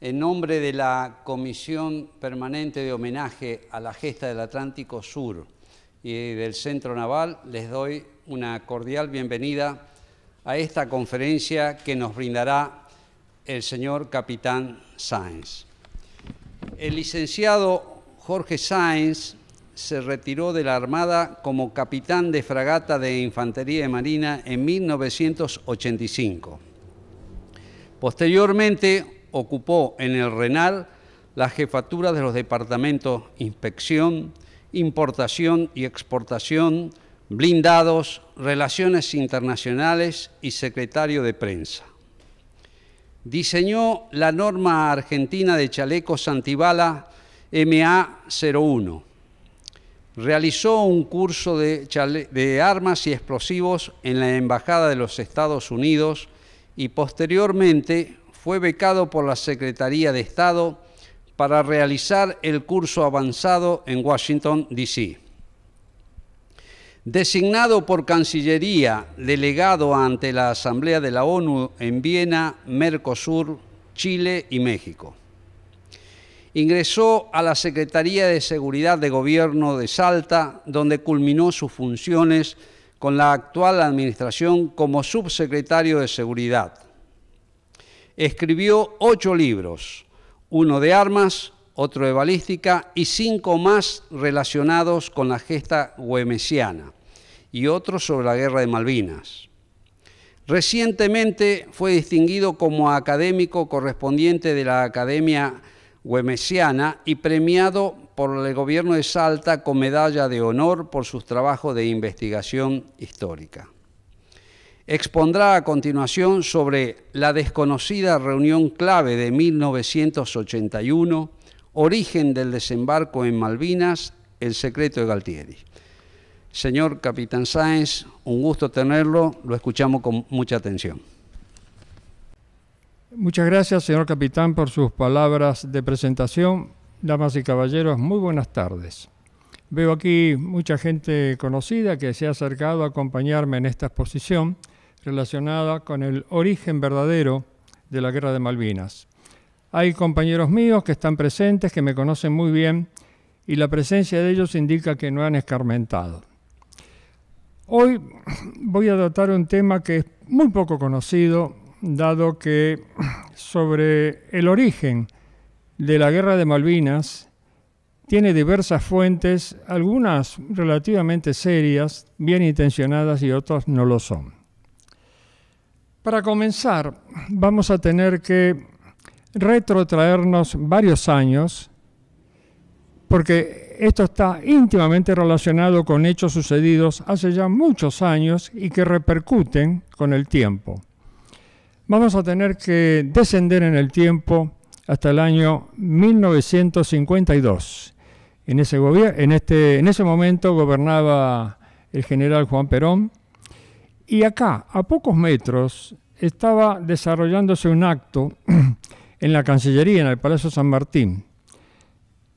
En nombre de la Comisión Permanente de Homenaje a la Gesta del Atlántico Sur y del Centro Naval, les doy una cordial bienvenida a esta conferencia que nos brindará el señor Capitán Sáenz. El licenciado Jorge Sáenz se retiró de la Armada como capitán de fragata de Infantería de Marina en 1985. Posteriormente, ocupó en el Renal la jefatura de los departamentos Inspección, Importación y Exportación, Blindados, Relaciones Internacionales y Secretario de Prensa. Diseñó la norma argentina de chalecos antibala MA01. Realizó un curso de, de armas y explosivos en la Embajada de los Estados Unidos y posteriormente fue becado por la Secretaría de Estado para realizar el curso avanzado en Washington, D.C. Designado por Cancillería, delegado ante la Asamblea de la ONU en Viena, Mercosur, Chile y México. Ingresó a la Secretaría de Seguridad de Gobierno de Salta, donde culminó sus funciones con la actual administración como subsecretario de Seguridad escribió ocho libros, uno de armas, otro de balística y cinco más relacionados con la gesta guemesiana y otro sobre la guerra de Malvinas. Recientemente fue distinguido como académico correspondiente de la Academia Guemesiana y premiado por el gobierno de Salta con medalla de honor por sus trabajos de investigación histórica expondrá a continuación sobre la desconocida reunión clave de 1981, origen del desembarco en Malvinas, el secreto de Galtieri. Señor Capitán Sáenz, un gusto tenerlo, lo escuchamos con mucha atención. Muchas gracias, señor capitán, por sus palabras de presentación. Damas y caballeros, muy buenas tardes. Veo aquí mucha gente conocida que se ha acercado a acompañarme en esta exposición relacionada con el origen verdadero de la guerra de Malvinas. Hay compañeros míos que están presentes, que me conocen muy bien, y la presencia de ellos indica que no han escarmentado. Hoy voy a tratar un tema que es muy poco conocido, dado que sobre el origen de la guerra de Malvinas tiene diversas fuentes, algunas relativamente serias, bien intencionadas y otras no lo son. Para comenzar, vamos a tener que retrotraernos varios años, porque esto está íntimamente relacionado con hechos sucedidos hace ya muchos años y que repercuten con el tiempo. Vamos a tener que descender en el tiempo hasta el año 1952. En ese, en este, en ese momento gobernaba el general Juan Perón, y acá, a pocos metros, estaba desarrollándose un acto en la Cancillería, en el Palacio San Martín.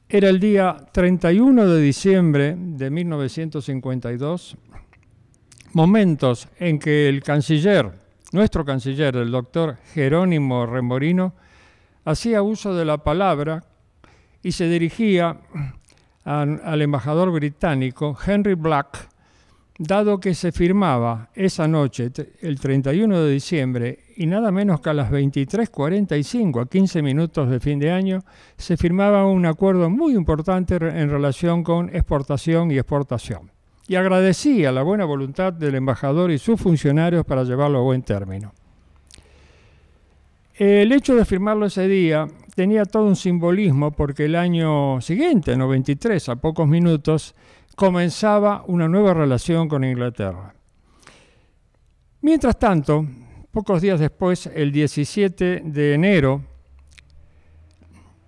Era el día 31 de diciembre de 1952, momentos en que el canciller, nuestro canciller, el doctor Jerónimo Remorino, hacía uso de la palabra y se dirigía al embajador británico Henry Black, dado que se firmaba esa noche, el 31 de diciembre, y nada menos que a las 23:45, a 15 minutos de fin de año, se firmaba un acuerdo muy importante en relación con exportación y exportación. Y agradecía la buena voluntad del embajador y sus funcionarios para llevarlo a buen término. El hecho de firmarlo ese día tenía todo un simbolismo porque el año siguiente, 93, a pocos minutos, comenzaba una nueva relación con Inglaterra. Mientras tanto, pocos días después, el 17 de enero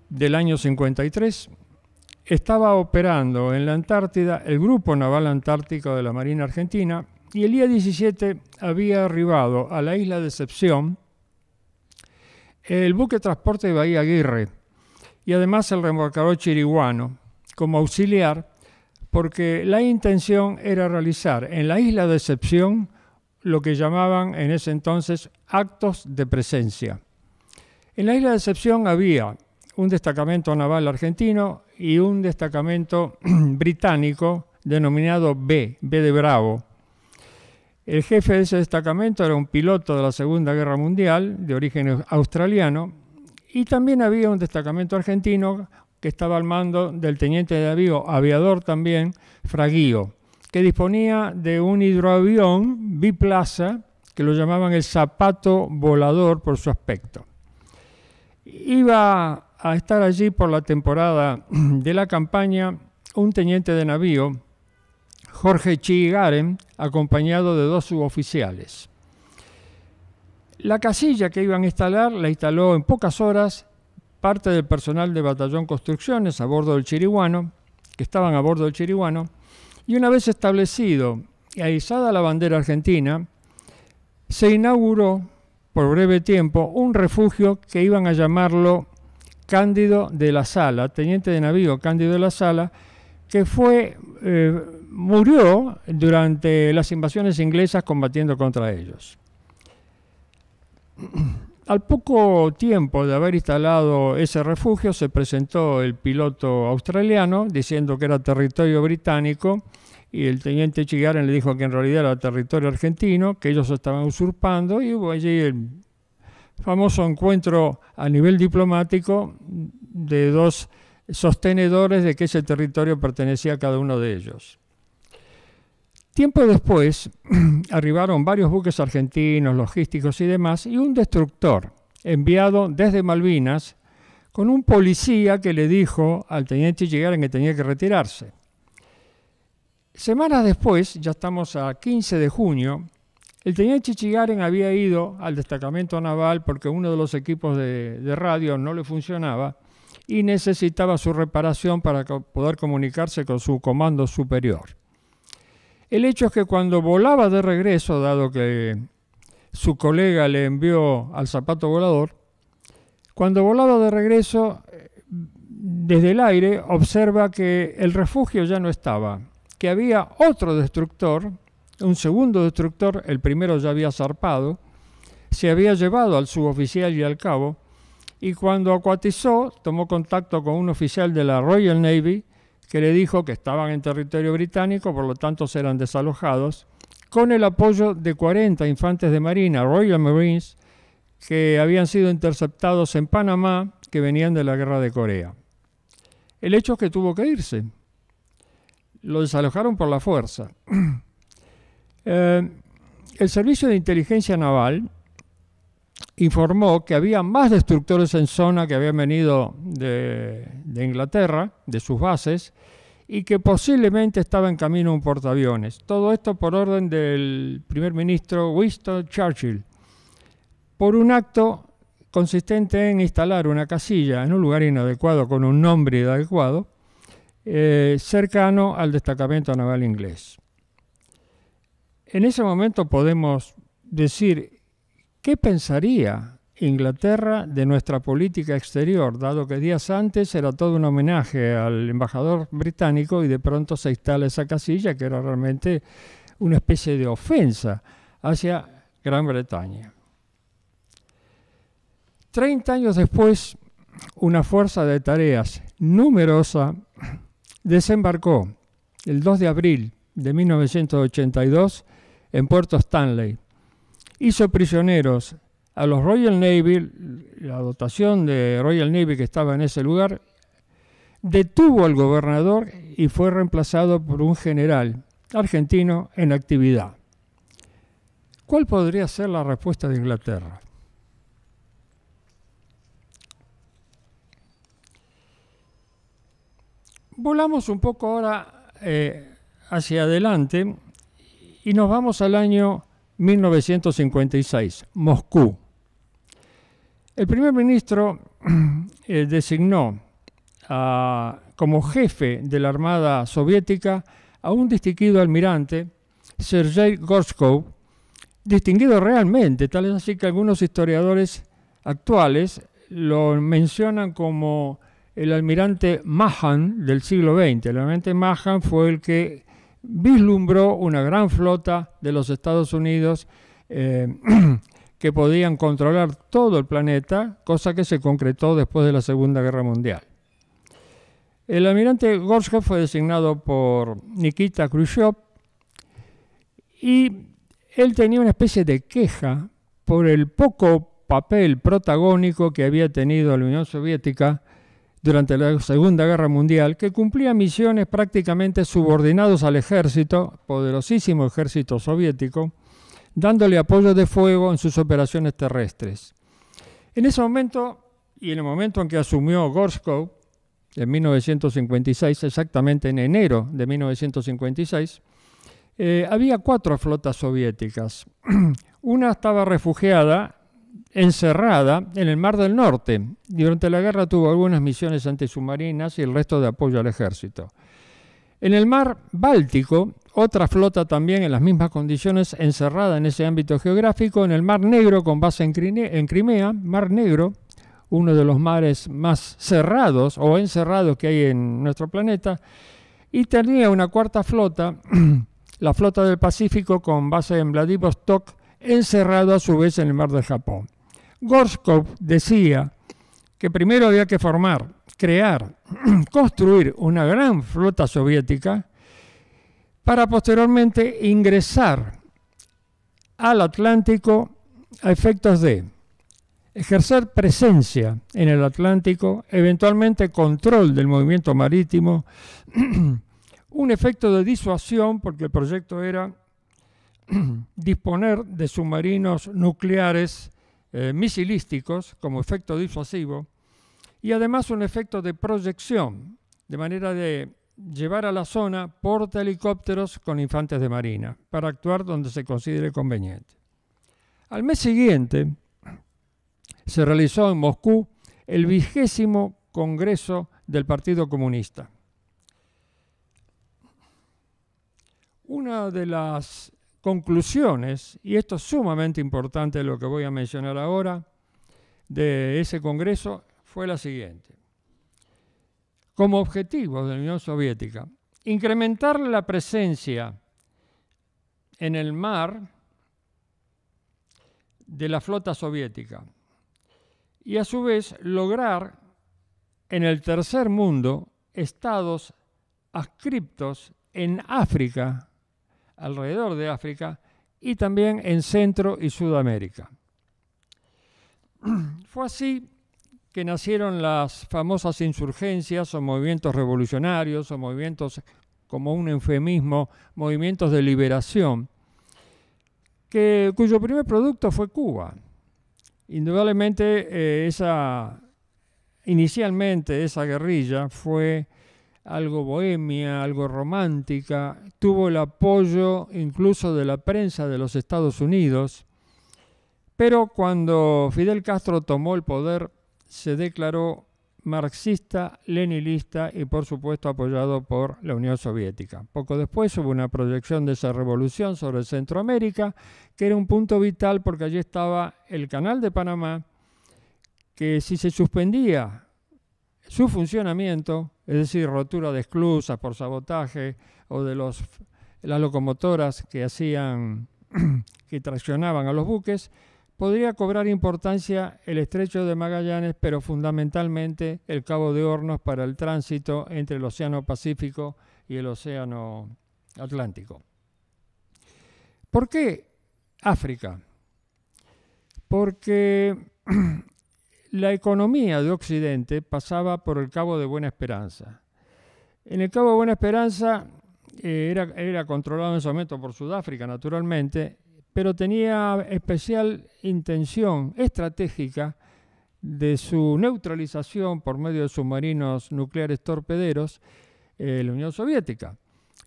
del año 53, estaba operando en la Antártida el Grupo Naval Antártico de la Marina Argentina y el día 17 había arribado a la isla Decepción el buque transporte de Bahía Aguirre y además el remolcador chiriguano como auxiliar porque la intención era realizar en la isla de excepción lo que llamaban en ese entonces actos de presencia. En la isla de excepción había un destacamento naval argentino y un destacamento británico denominado B, B de Bravo. El jefe de ese destacamento era un piloto de la Segunda Guerra Mundial, de origen australiano, y también había un destacamento argentino que estaba al mando del teniente de Navío, aviador también, Fraguío, que disponía de un hidroavión biplaza que lo llamaban el zapato volador por su aspecto. Iba a estar allí por la temporada de la campaña un teniente de navío, Jorge Chigaren, acompañado de dos suboficiales. La casilla que iban a instalar la instaló en pocas horas parte del personal de Batallón Construcciones a bordo del Chiriguano, que estaban a bordo del Chiriguano, y una vez establecido y aizada la bandera argentina, se inauguró por breve tiempo un refugio que iban a llamarlo Cándido de la Sala, teniente de navío Cándido de la Sala, que fue, eh, murió durante las invasiones inglesas combatiendo contra ellos. Al poco tiempo de haber instalado ese refugio, se presentó el piloto australiano diciendo que era territorio británico y el teniente Chigaren le dijo que en realidad era territorio argentino, que ellos estaban usurpando y hubo allí el famoso encuentro a nivel diplomático de dos sostenedores de que ese territorio pertenecía a cada uno de ellos. Tiempo después arribaron varios buques argentinos, logísticos y demás, y un destructor enviado desde Malvinas con un policía que le dijo al teniente Chichigaren que tenía que retirarse. Semanas después, ya estamos a 15 de junio, el teniente Chichigaren había ido al destacamento naval porque uno de los equipos de, radio no le funcionaba y necesitaba su reparación para poder comunicarse con su comando superior. El hecho es que cuando volaba de regreso, dado que su colega le envió al zapato volador, cuando volaba de regreso, eh, desde el aire observa que el refugio ya no estaba, que había otro destructor, un segundo destructor, el primero ya había zarpado, se había llevado al suboficial y al cabo, y cuando acuatizó tomó contacto con un oficial de la Royal Navy que le dijo que estaban en territorio británico, por lo tanto serán desalojados, con el apoyo de 40 infantes de Marina, Royal Marines, que habían sido interceptados en Panamá, que venían de la guerra de Corea. El hecho es que tuvo que irse. Lo desalojaron por la fuerza. Eh, el Servicio de Inteligencia Naval informó que había más destructores en zona que habían venido de Inglaterra, de sus bases, y que posiblemente estaba en camino un portaaviones. Todo esto por orden del primer ministro Winston Churchill, por un acto consistente en instalar una casilla en un lugar inadecuado con un nombre inadecuado, eh, cercano al destacamento naval inglés. En ese momento podemos decir, ¿qué pensaría Inglaterra de nuestra política exterior, dado que días antes era todo un homenaje al embajador británico y de pronto se instala esa casilla que era realmente una especie de ofensa hacia Gran Bretaña. Treinta años después, una fuerza de tareas numerosa desembarcó el 2 de abril de 1982 en Puerto Stanley. Hizo prisioneros a los Royal Navy, la dotación de Royal Navy que estaba en ese lugar, detuvo al gobernador y fue reemplazado por un general argentino en actividad. ¿Cuál podría ser la respuesta de Inglaterra? Volamos un poco ahora eh, hacia adelante y nos vamos al año 1956, Moscú. El primer ministro eh, designó como jefe de la Armada Soviética a un distinguido almirante, Sergei Gorshkov, distinguido realmente, tal es así que algunos historiadores actuales lo mencionan como el almirante Mahan del siglo XX. El almirante Mahan fue el que vislumbró una gran flota de los Estados Unidos eh, que podían controlar todo el planeta, cosa que se concretó después de la Segunda Guerra Mundial. El almirante Gorshkov fue designado por Nikita Khrushchev y él tenía una especie de queja por el poco papel protagónico que había tenido la Unión Soviética durante la Segunda Guerra Mundial, que cumplía misiones prácticamente subordinados al ejército, poderosísimo ejército soviético, dándole apoyo de fuego en sus operaciones terrestres. En ese momento, y en el momento en que asumió Gorshkov, en 1956, exactamente en enero de 1956, eh, había cuatro flotas soviéticas. Una estaba refugiada, encerrada, en el Mar del Norte. Durante la guerra tuvo algunas misiones antisubmarinas y el resto de apoyo al ejército. En el mar Báltico otra flota también en las mismas condiciones encerrada en ese ámbito geográfico en el Mar Negro con base en Crimea, Mar Negro, uno de los mares más cerrados o encerrados que hay en nuestro planeta, y tenía una cuarta flota, la flota del Pacífico con base en Vladivostok, encerrado a su vez en el mar del Japón. Gorskov decía que primero había que formar, crear, construir una gran flota soviética para posteriormente ingresar al Atlántico a efectos de ejercer presencia en el Atlántico, eventualmente control del movimiento marítimo, un efecto de disuasión, porque el proyecto era disponer de submarinos nucleares eh, misilísticos como efecto disuasivo, y además un efecto de proyección, de manera de llevar a la zona porta helicópteros con infantes de marina para actuar donde se considere conveniente. Al mes siguiente se realizó en Moscú el vigésimo Congreso del Partido Comunista. Una de las conclusiones, y esto es sumamente importante lo que voy a mencionar ahora, de ese Congreso fue la siguiente como objetivo de la Unión Soviética. Incrementar la presencia en el mar de la flota soviética y a su vez lograr en el tercer mundo estados ascriptos en África, alrededor de África, y también en Centro y Sudamérica. Fue así que nacieron las famosas insurgencias o movimientos revolucionarios o movimientos como un eufemismo, movimientos de liberación, que, cuyo primer producto fue Cuba. Indudablemente eh, esa, inicialmente esa guerrilla fue algo bohemia, algo romántica, tuvo el apoyo incluso de la prensa de los Estados Unidos, pero cuando Fidel Castro tomó el poder se declaró marxista, leninista y por supuesto apoyado por la Unión Soviética. Poco después hubo una proyección de esa revolución sobre Centroamérica, que era un punto vital porque allí estaba el Canal de Panamá, que si se suspendía su funcionamiento, es decir, rotura de esclusas por sabotaje o de las locomotoras que hacían que traccionaban a los buques, podría cobrar importancia el estrecho de Magallanes, pero fundamentalmente el Cabo de Hornos para el tránsito entre el Océano Pacífico y el Océano Atlántico. ¿Por qué África? Porque la economía de Occidente pasaba por el Cabo de Buena Esperanza. En el Cabo de Buena Esperanza eh, era, era controlado en su momento por Sudáfrica, naturalmente, pero tenía especial intención estratégica de su neutralización por medio de submarinos nucleares torpederos eh, la Unión Soviética.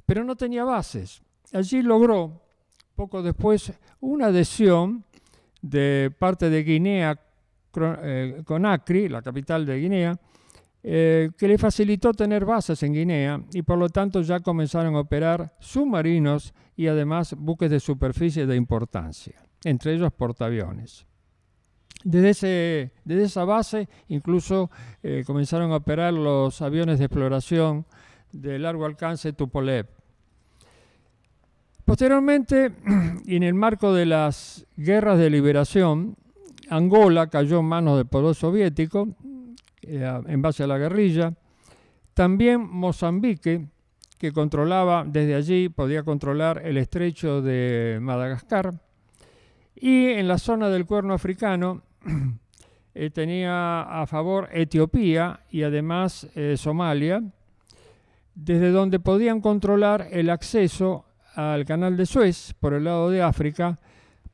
Pero no tenía bases. Allí logró, poco después, una adhesión de parte de Guinea eh, con Acri, la capital de Guinea, eh, que le facilitó tener bases en Guinea y por lo tanto ya comenzaron a operar submarinos y además buques de superficie de importancia, entre ellos portaaviones. Desde, ese, esa base incluso eh, comenzaron a operar los aviones de exploración de largo alcance Tupolev. Posteriormente, y en el marco de las guerras de liberación, Angola cayó en manos del poder soviético eh, en base a la guerrilla. También Mozambique que controlaba desde allí, podía controlar el estrecho de Madagascar. Y en la zona del cuerno africano eh, tenía a favor Etiopía y además eh, Somalia, desde donde podían controlar el acceso al canal de Suez por el lado de África,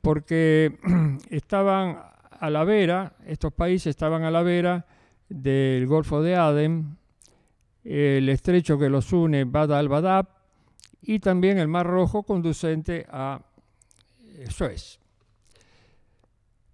porque estaban a la vera, estos países estaban a la vera del Golfo de Adén, el estrecho que los une Bad al-Badab y también el Mar Rojo conducente a eh, Suez.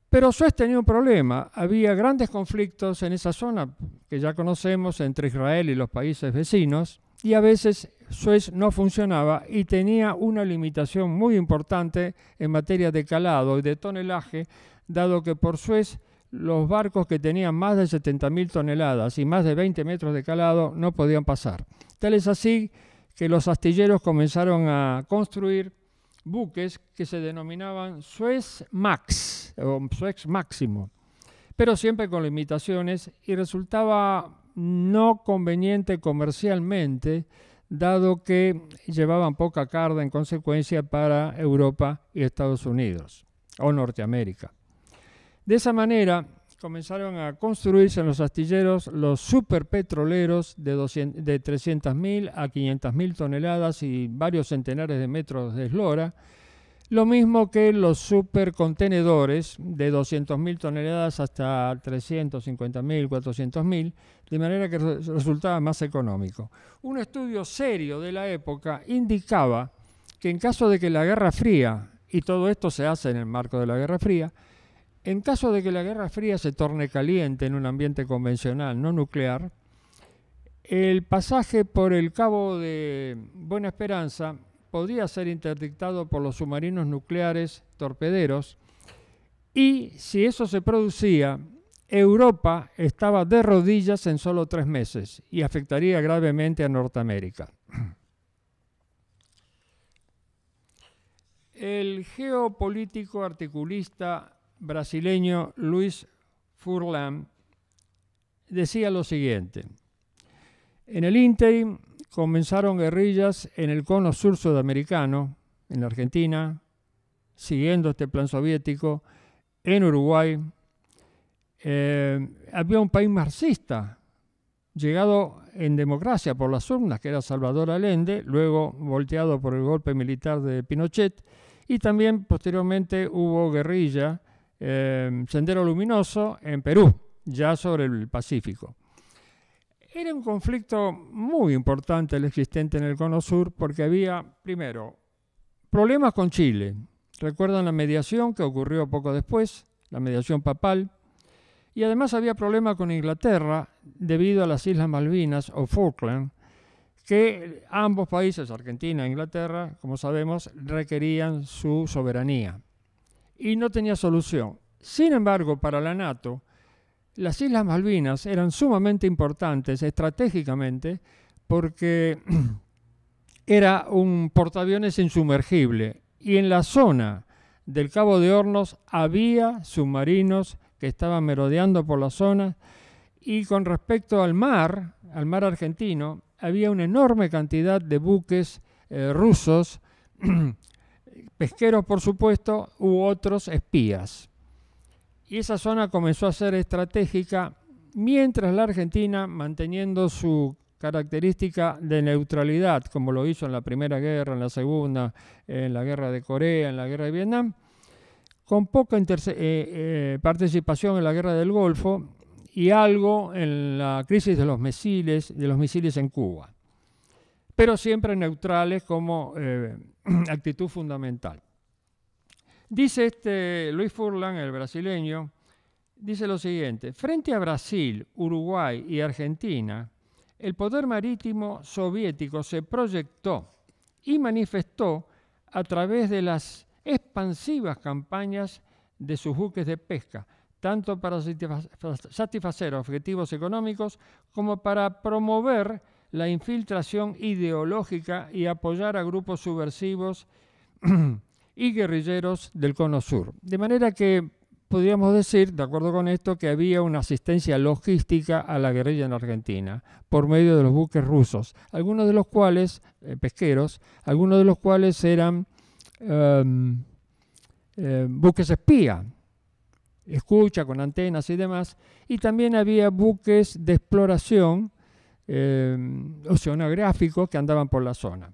Pero Suez tenía un problema. Había grandes conflictos en esa zona que ya conocemos entre Israel y los países vecinos y a veces Suez no funcionaba y tenía una limitación muy importante en materia de calado y de tonelaje, dado que por Suez los barcos que tenían más de 70.000 toneladas y más de 20 metros de calado no podían pasar. Tal es así que los astilleros comenzaron a construir buques que se denominaban Suez Max o Suez Máximo, pero siempre con limitaciones y resultaba no conveniente comercialmente dado que llevaban poca carga en consecuencia para Europa y Estados Unidos o Norteamérica. De esa manera comenzaron a construirse en los astilleros los superpetroleros de, de 300.000 a 500.000 toneladas y varios centenares de metros de eslora, lo mismo que los supercontenedores de 200.000 toneladas hasta 350.000, 400.000, de manera que resultaba más económico. Un estudio serio de la época indicaba que en caso de que la Guerra Fría, y todo esto se hace en el marco de la Guerra Fría, en caso de que la Guerra Fría se torne caliente en un ambiente convencional, no nuclear, el pasaje por el Cabo de Buena Esperanza podría ser interdictado por los submarinos nucleares torpederos y si eso se producía, Europa estaba de rodillas en solo tres meses y afectaría gravemente a Norteamérica. El geopolítico articulista brasileño Luis Furlan decía lo siguiente. En el inter comenzaron guerrillas en el cono sur sudamericano, en la Argentina, siguiendo este plan soviético, en Uruguay. Eh, había un país marxista, llegado en democracia por las urnas, que era Salvador Allende, luego volteado por el golpe militar de Pinochet, y también posteriormente hubo guerrilla Em, Sendero Luminoso en Perú, ya sobre el Pacífico. Era un conflicto muy importante el existente en el Cono Sur porque había, primero, problemas con Chile. Recuerdan la mediación que ocurrió poco después, la mediación papal, y además había problemas con Inglaterra debido a las Islas Malvinas o Falkland, que ambos países, Argentina e Inglaterra, como sabemos, requerían su soberanía y no tenía solución. Sin embargo, para la NATO, las Islas Malvinas eran sumamente importantes estratégicamente porque era un portaaviones insumergible y en la zona del Cabo de Hornos había submarinos que estaban merodeando por la zona y con respecto al mar, al mar argentino, había una enorme cantidad de buques eh, rusos pesqueros, por supuesto, u otros espías. Y esa zona comenzó a ser estratégica mientras la Argentina, manteniendo su característica de neutralidad, como lo hizo en la Primera Guerra, en la Segunda, en la Guerra de Corea, en la Guerra de Vietnam, con poca eh, eh, participación en la Guerra del Golfo y algo en la crisis de los misiles, en Cuba, pero siempre neutrales como eh, actitud fundamental. Dice este Luis Furlan, el brasileño, dice lo siguiente, frente a Brasil, Uruguay y Argentina, el poder marítimo soviético se proyectó y manifestó a través de las expansivas campañas de sus buques de pesca, tanto para satisfacer objetivos económicos como para promover la infiltración ideológica y apoyar a grupos subversivos y guerrilleros del Cono Sur. De manera que podríamos decir, de acuerdo con esto, que había una asistencia logística a la guerrilla en Argentina por medio de los buques rusos, algunos de los cuales, eh, pesqueros, algunos de los cuales eran em, eh, buques espía, escucha con antenas y demás, y también había buques de exploración Em, oceanográficos que andaban por la zona.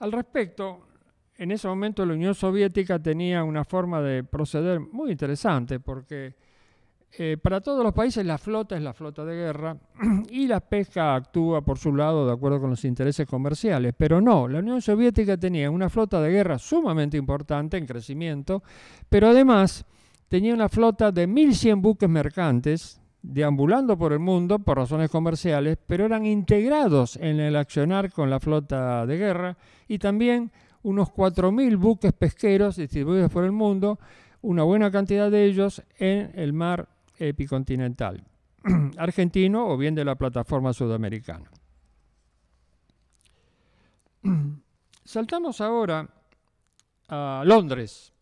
Al respecto, en ese momento la Unión Soviética tenía una forma de proceder muy interesante porque eh, para todos los países la flota es la flota de guerra y la pesca actúa por su lado de acuerdo con los intereses comerciales. Pero no, la Unión Soviética tenía una flota de guerra sumamente importante en crecimiento, pero además tenía una flota de 1.100 buques mercantes deambulando por el mundo por razones comerciales, pero eran integrados en el accionar con la flota de guerra y también unos 4.000 buques pesqueros distribuidos por el mundo, una buena cantidad de ellos en el mar epicontinental argentino o bien de la plataforma sudamericana. Saltamos ahora a Londres.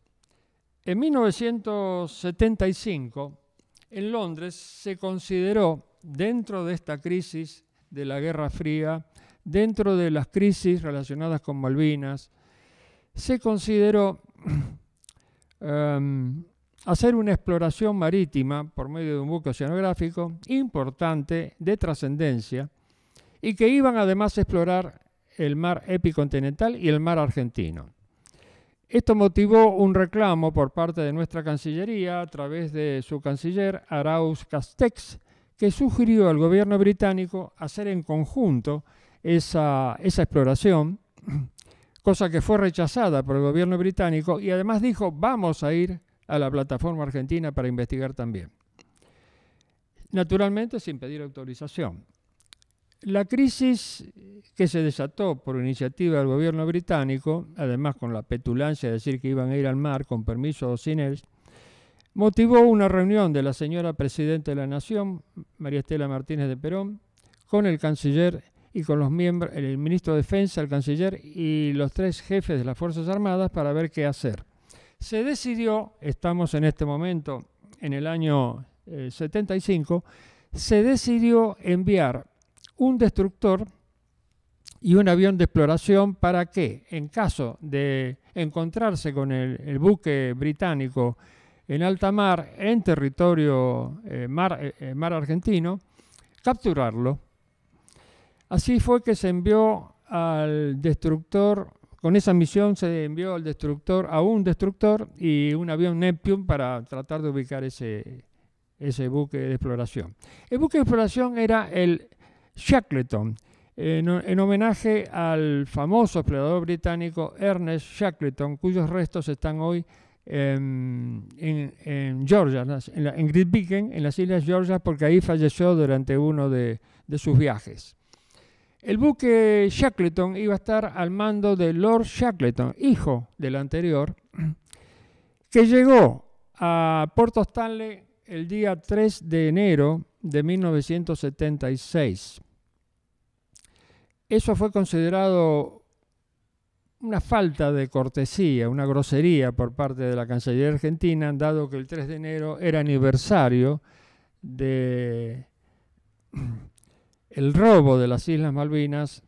En 1975, en Londres se consideró, dentro de esta crisis de la Guerra Fría, dentro de las crisis relacionadas con Malvinas, se consideró em, hacer una exploración marítima por medio de un buque oceanográfico importante de trascendencia y que iban además a explorar el mar epicontinental y el mar argentino. Esto motivó un reclamo por parte de nuestra Cancillería a través de su canciller Arauz Castex, que sugirió al gobierno británico hacer en conjunto esa, exploración, cosa que fue rechazada por el gobierno británico y además dijo vamos a ir a la plataforma argentina para investigar también. Naturalmente sin pedir autorización. La crisis que se desató por iniciativa del gobierno británico, además con la petulancia de decir que iban a ir al mar con permiso o sin él, motivó una reunión de la señora Presidenta de la Nación, María Estela Martínez de Perón, con el canciller y con los miembros, el ministro de Defensa, el canciller y los tres jefes de las Fuerzas Armadas para ver qué hacer. Se decidió, estamos en este momento en el año 75, eh, se decidió enviar un destructor y un avión de exploración para que, en caso de encontrarse con el, buque británico en alta mar, en territorio eh, mar, eh, eh, mar argentino, capturarlo. Así fue que se envió al destructor, con esa misión se envió al destructor, a un destructor y un avión Neptune para tratar de ubicar ese, ese buque de exploración. El buque de exploración era el Shackleton, en, homenaje al famoso explorador británico Ernest Shackleton, cuyos restos están hoy en, Georgia, en, Great Beacon, en las Islas Georgia, porque ahí falleció durante uno de, de sus viajes. El buque Shackleton iba a estar al mando de Lord Shackleton, hijo del anterior, que llegó a Porto Stanley el día 3 de enero de 1976. Eso fue considerado una falta de cortesía, una grosería por parte de la Cancillería Argentina, dado que el 3 de enero era aniversario del robo de las Islas Malvinas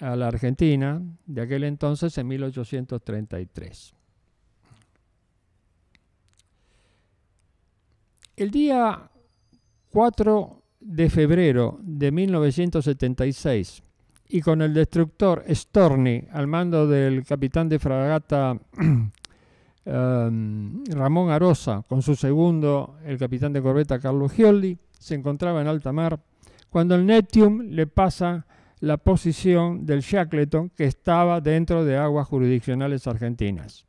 a la Argentina de aquel entonces en 1833. El día 4 de febrero de 1976, y con el destructor Storni al mando del capitán de fragata em, Ramón Arosa, con su segundo, el capitán de corbeta Carlos Gioldi, se encontraba en alta mar cuando el Neptune le pasa la posición del Shackleton que estaba dentro de aguas jurisdiccionales argentinas.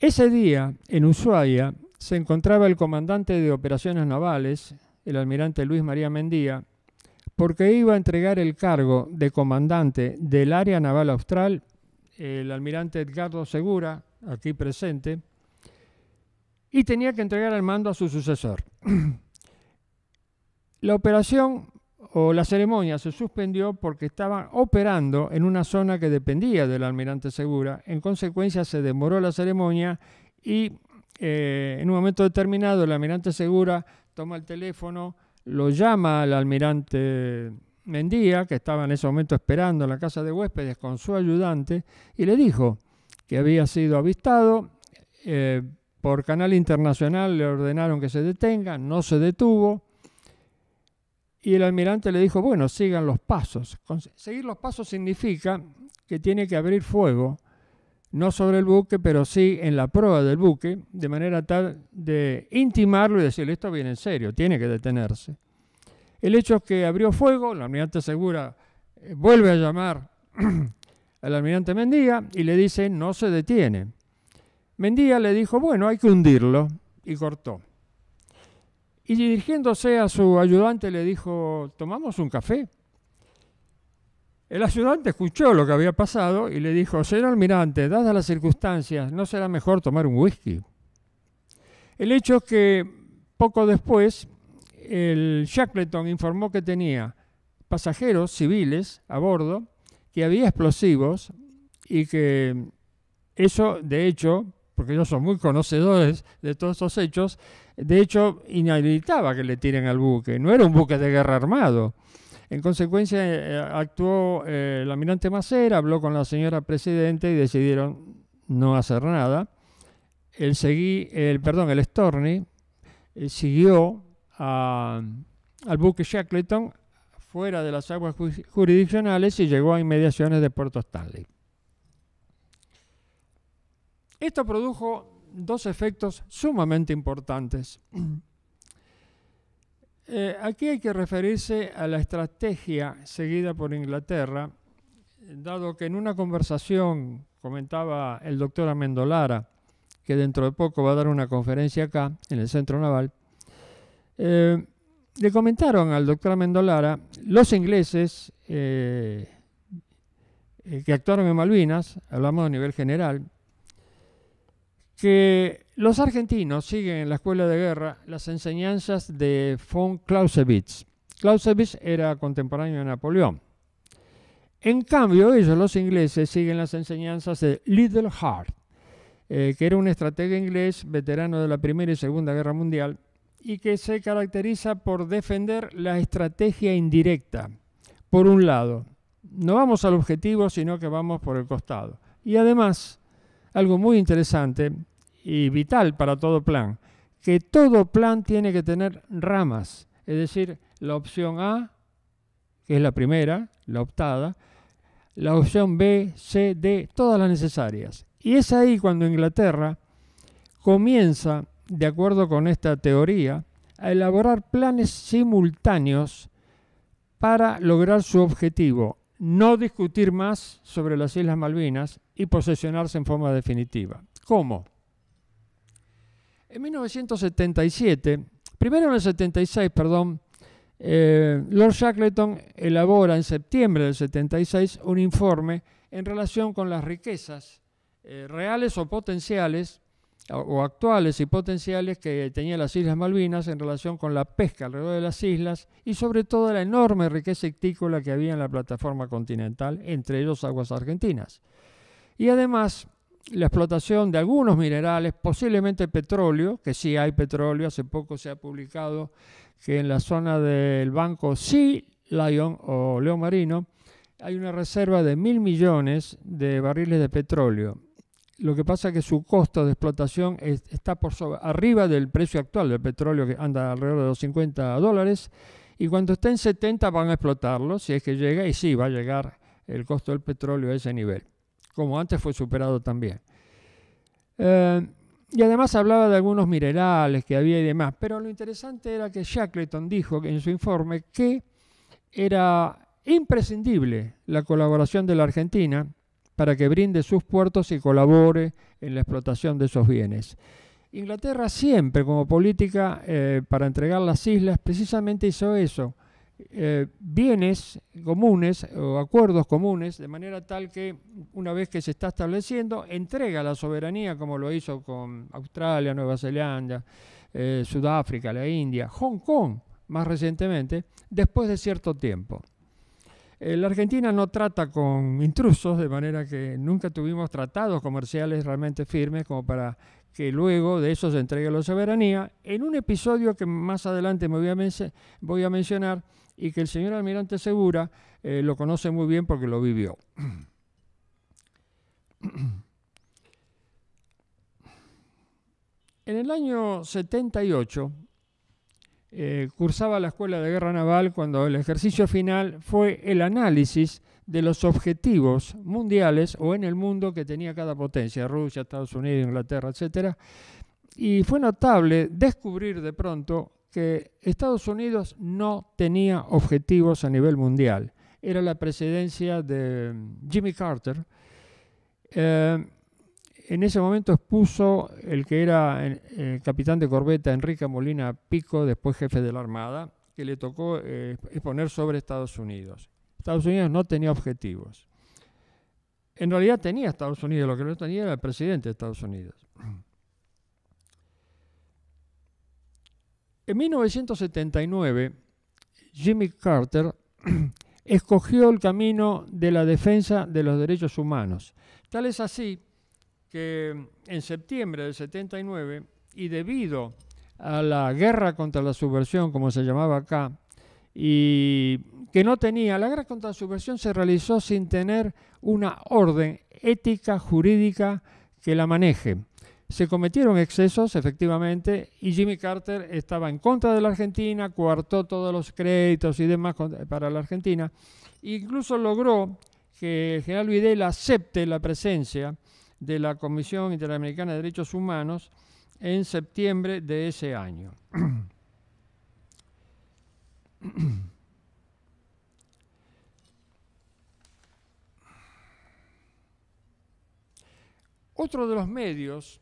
Ese día, en Ushuaia, se encontraba el comandante de operaciones navales, el almirante Luis María Mendía, porque iba a entregar el cargo de comandante del área naval austral el almirante Edgardo Segura, aquí presente, y tenía que entregar el mando a su sucesor. La operación o la ceremonia se suspendió porque estaban operando en una zona que dependía del almirante Segura. En consecuencia se demoró la ceremonia y eh, en un momento determinado el almirante Segura toma el teléfono, lo llama el almirante Mendía, que estaba en ese momento esperando en la casa de huéspedes con su ayudante, y le dijo que había sido avistado. Eh, por canal internacional le ordenaron que se detenga, no se detuvo. Y el almirante le dijo, bueno, sigan los pasos. Seguir los pasos significa que tiene que abrir fuego no sobre el buque, pero sí en la proa del buque, de manera tal de intimarlo y decirle, esto viene en serio, tiene que detenerse. El hecho es que abrió fuego, el almirante Segura eh, vuelve a llamar al almirante Mendía y le dice, no se detiene. Mendía le dijo, bueno, hay que hundirlo, y cortó. Y dirigiéndose a su ayudante le dijo, ¿tomamos un café? El ayudante escuchó lo que había pasado y le dijo, señor almirante, dadas las circunstancias, ¿no será mejor tomar un whisky? El hecho es que poco después el Shackleton informó que tenía pasajeros civiles a bordo, que había explosivos y que eso, de hecho, porque ellos son muy conocedores de todos esos hechos, de hecho inhabilitaba que le tiren al buque. No era un buque de guerra armado. En consecuencia, eh, eh, actuó el eh, almirante Macera, habló con la señora Presidente y decidieron no hacer nada. El, seguí, el, perdón, el siguió al buque Shackleton fuera de las aguas jurisdiccionales y llegó a inmediaciones de Puerto Stanley. Esto produjo dos efectos sumamente importantes. Eh, aquí hay que referirse a la estrategia seguida por Inglaterra, dado que en una conversación comentaba el doctor Amendolara, que dentro de poco va a dar una conferencia acá, en el Centro Naval, eh, le comentaron al doctor Amendolara, los ingleses eh, que actuaron en Malvinas, hablamos a nivel general, que los argentinos siguen en la escuela de guerra las enseñanzas de von Clausewitz. Clausewitz era contemporáneo de Napoleón. En cambio, ellos, los ingleses, siguen las enseñanzas de Little Hart, eh, que era un estratega inglés veterano de la Primera y Segunda Guerra Mundial y que se caracteriza por defender la estrategia indirecta. Por un lado, no vamos al objetivo, sino que vamos por el costado. Y además, algo muy interesante y vital para todo plan, que todo plan tiene que tener ramas, es decir, la opción A, que es la primera, la optada, la opción B, C, D, todas las necesarias. Y es ahí cuando Inglaterra comienza, de acuerdo con esta teoría, a elaborar planes simultáneos para lograr su objetivo, no discutir más sobre las Islas Malvinas y posesionarse en forma definitiva. ¿Cómo? En 1977, primero en el 76, perdón, eh, Lord Shackleton elabora en septiembre del 76 un informe en relación con las riquezas eh, reales o potenciales, o, actuales y potenciales que tenían las Islas Malvinas en relación con la pesca alrededor de las islas y sobre todo la enorme riqueza ictícola que había en la plataforma continental, entre ellos aguas argentinas. Y además la explotación de algunos minerales, posiblemente petróleo, que sí hay petróleo, hace poco se ha publicado que en la zona del banco Si Lion o León Marino hay una reserva de mil millones de barriles de petróleo. Lo que pasa es que su costo de explotación está por sobre, arriba del precio actual del petróleo, que anda alrededor de los 50 dólares, y cuando esté en 70 van a explotarlo, si es que llega, y sí, va a llegar el costo del petróleo a ese nivel como antes fue superado también. Eh, y además hablaba de algunos minerales que había y demás, pero lo interesante era que Shackleton dijo en su informe que era imprescindible la colaboración de la Argentina para que brinde sus puertos y colabore en la explotación de esos bienes. Inglaterra siempre como política eh, para entregar las islas precisamente hizo eso, eh, bienes comunes o acuerdos comunes, de manera tal que una vez que se está estableciendo, entrega la soberanía como lo hizo con Australia, Nueva Zelanda, eh, Sudáfrica, la India, Hong Kong más recientemente, después de cierto tiempo. Eh, la Argentina no trata con intrusos, de manera que nunca tuvimos tratados comerciales realmente firmes como para que luego de eso se entregue la soberanía. En un episodio que más adelante me voy a mencionar, y que el señor almirante Segura eh, lo conoce muy bien porque lo vivió. En el año 78 eh, cursaba la Escuela de Guerra Naval cuando el ejercicio final fue el análisis de los objetivos mundiales o en el mundo que tenía cada potencia, Rusia, Estados Unidos, Inglaterra, etc. Y fue notable descubrir de pronto que Estados Unidos no tenía objetivos a nivel mundial. Era la presidencia de mm, Jimmy Carter. Eh, en ese momento expuso el que era el capitán de corbeta Enrique Molina Pico, después jefe de la Armada, que le tocó eh, exponer sobre Estados Unidos. Estados Unidos no tenía objetivos. En realidad tenía Estados Unidos, lo que no tenía era el presidente de Estados Unidos. En 1979, Jimmy Carter escogió el camino de la defensa de los derechos humanos. Tal es así que en septiembre del 79, y debido a la guerra contra la subversión, como se llamaba acá, y que no tenía, la guerra contra la subversión se realizó sin tener una orden ética jurídica que la maneje. Se cometieron excesos, efectivamente, y Jimmy Carter estaba en contra de la Argentina, coartó todos los créditos y demás para la Argentina. E incluso logró que el general Videla acepte la presencia de la Comisión Interamericana de Derechos Humanos en septiembre de ese año. Otro de los medios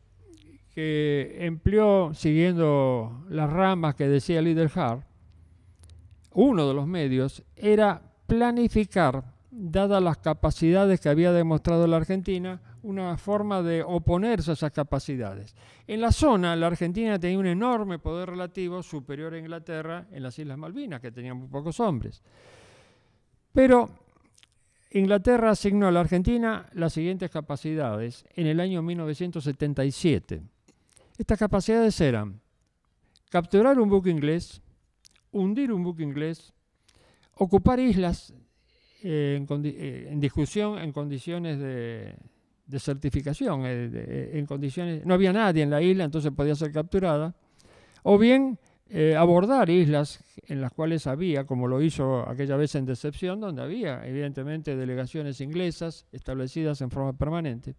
que empleó, siguiendo las ramas que decía Hart, uno de los medios era planificar, dadas las capacidades que había demostrado la Argentina, una forma de oponerse a esas capacidades. En la zona, la Argentina tenía un enorme poder relativo superior a Inglaterra en las Islas Malvinas, que tenían muy pocos hombres. Pero Inglaterra asignó a la Argentina las siguientes capacidades en el año 1977. Estas capacidades eran capturar un buque inglés, hundir un buque inglés, ocupar islas eh, eh, en, discusión en condiciones de, certificación, eh, en condiciones, no había nadie en la isla, entonces podía ser capturada, o bien abordar islas en las cuales había, como lo hizo aquella vez en Decepción, donde había evidentemente delegaciones inglesas establecidas en forma permanente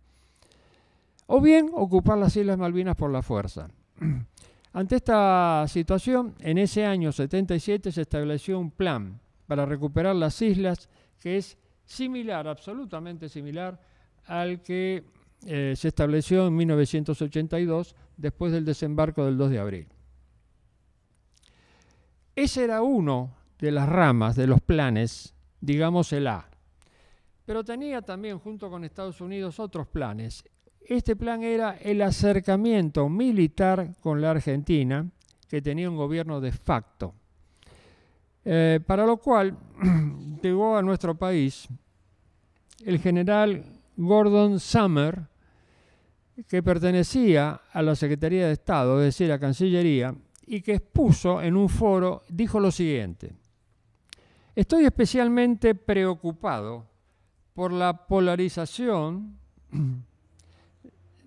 o bien ocupar las Islas Malvinas por la fuerza. Ante esta situación, en ese año 77 se estableció un plan para recuperar las islas que es similar, absolutamente similar al que eh, se estableció en 1982 después del desembarco del 2 de abril. Ese era uno de las ramas de los planes, digamos el A. Pero tenía también junto con Estados Unidos otros planes. Este plan era el acercamiento militar con la Argentina, que tenía un gobierno de facto. Eh, para lo cual llegó a nuestro país el general Gordon Summer, que pertenecía a la Secretaría de Estado, es decir, a Cancillería, y que expuso en un foro, dijo lo siguiente, estoy especialmente preocupado por la polarización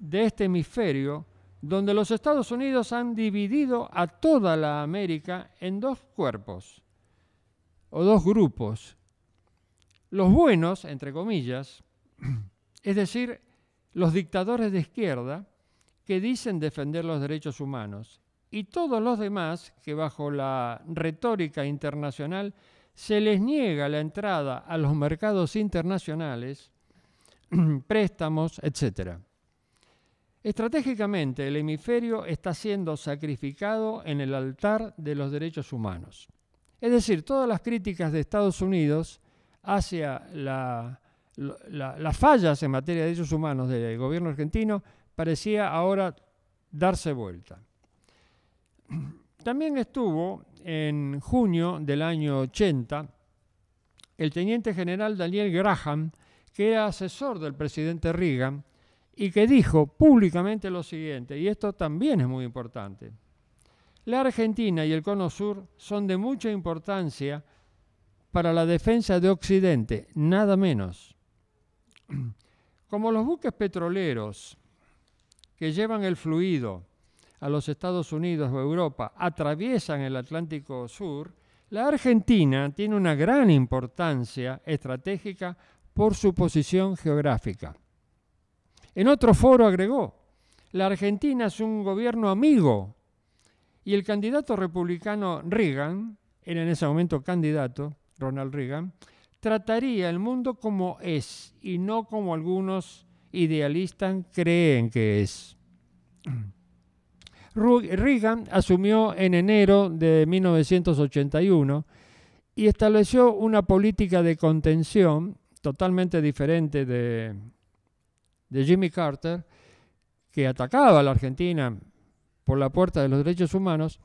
de este hemisferio, donde los Estados Unidos han dividido a toda la América en dos cuerpos o dos grupos. Los buenos, entre comillas, es decir, los dictadores de izquierda que dicen defender los derechos humanos, y todos los demás que bajo la retórica internacional se les niega la entrada a los mercados internacionales, préstamos, etcétera. Estratégicamente, el hemisferio está siendo sacrificado en el altar de los derechos humanos. Es decir, todas las críticas de Estados Unidos hacia las fallas en materia de derechos humanos del gobierno argentino parecía ahora darse vuelta. También estuvo en junio del año 80 el teniente general Daniel Graham, que era asesor del presidente Reagan, y que dijo públicamente lo siguiente, y esto también es muy importante. La Argentina y el Cono Sur son de mucha importancia para la defensa de Occidente, nada menos. Como los buques petroleros que llevan el fluido a los Estados Unidos o Europa atraviesan el Atlántico Sur, la Argentina tiene una gran importancia estratégica por su posición geográfica. En otro foro agregó, la Argentina es un gobierno amigo y el candidato republicano Reagan, era en ese momento candidato, Ronald Reagan, trataría el mundo como es y no como algunos idealistas creen que es. Reagan asumió en enero de 1981 y estableció una política de contención totalmente diferente de de Jimmy Carter, que atacaba a la Argentina por la puerta de los derechos humanos,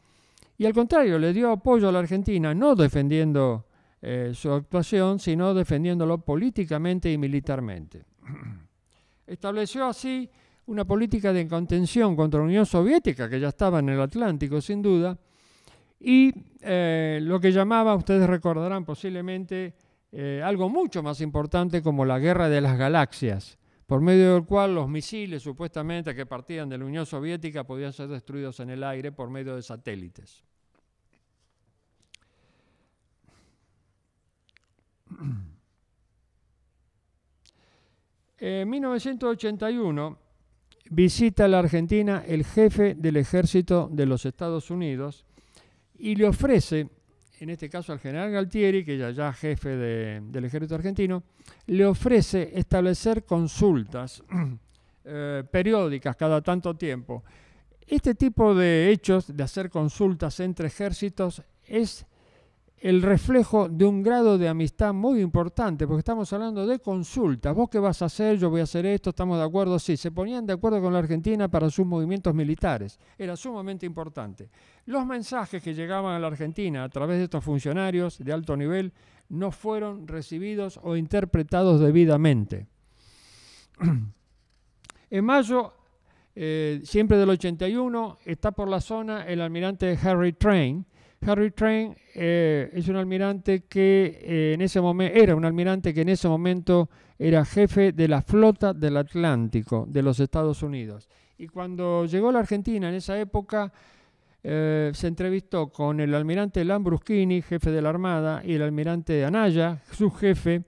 y al contrario, le dio apoyo a la Argentina, no defendiendo eh, su actuación, sino defendiéndolo políticamente y militarmente. Estableció así una política de contención contra la Unión Soviética, que ya estaba en el Atlántico, sin duda, y eh, lo que llamaba, ustedes recordarán posiblemente, eh, algo mucho más importante como la guerra de las galaxias, por medio del cual los misiles supuestamente que partían de la Unión Soviética podían ser destruidos en el aire por medio de satélites. En 1981 visita la Argentina el jefe del ejército de los Estados Unidos y le ofrece en este caso al general Galtieri, que ya, ya jefe del ejército argentino, le ofrece establecer consultas eh, periódicas cada tanto tiempo. Este tipo de hechos de hacer consultas entre ejércitos es el reflejo de un grado de amistad muy importante, porque estamos hablando de consultas. Vos qué vas a hacer, yo voy a hacer esto, estamos de acuerdo. Sí, se ponían de acuerdo con la Argentina para sus movimientos militares. Era sumamente importante. Los mensajes que llegaban a la Argentina a través de estos funcionarios de alto nivel no fueron recibidos o interpretados debidamente. En mayo, eh, siempre del 81, está por la zona el almirante Harry Train, Harry Train eh, es un almirante que eh, en ese momento era un almirante que en ese momento era jefe de la flota del Atlántico de los Estados Unidos. Y cuando llegó a la Argentina en esa época eh, se entrevistó con el almirante Lambruschini, jefe de la Armada, y el almirante Anaya, su jefe,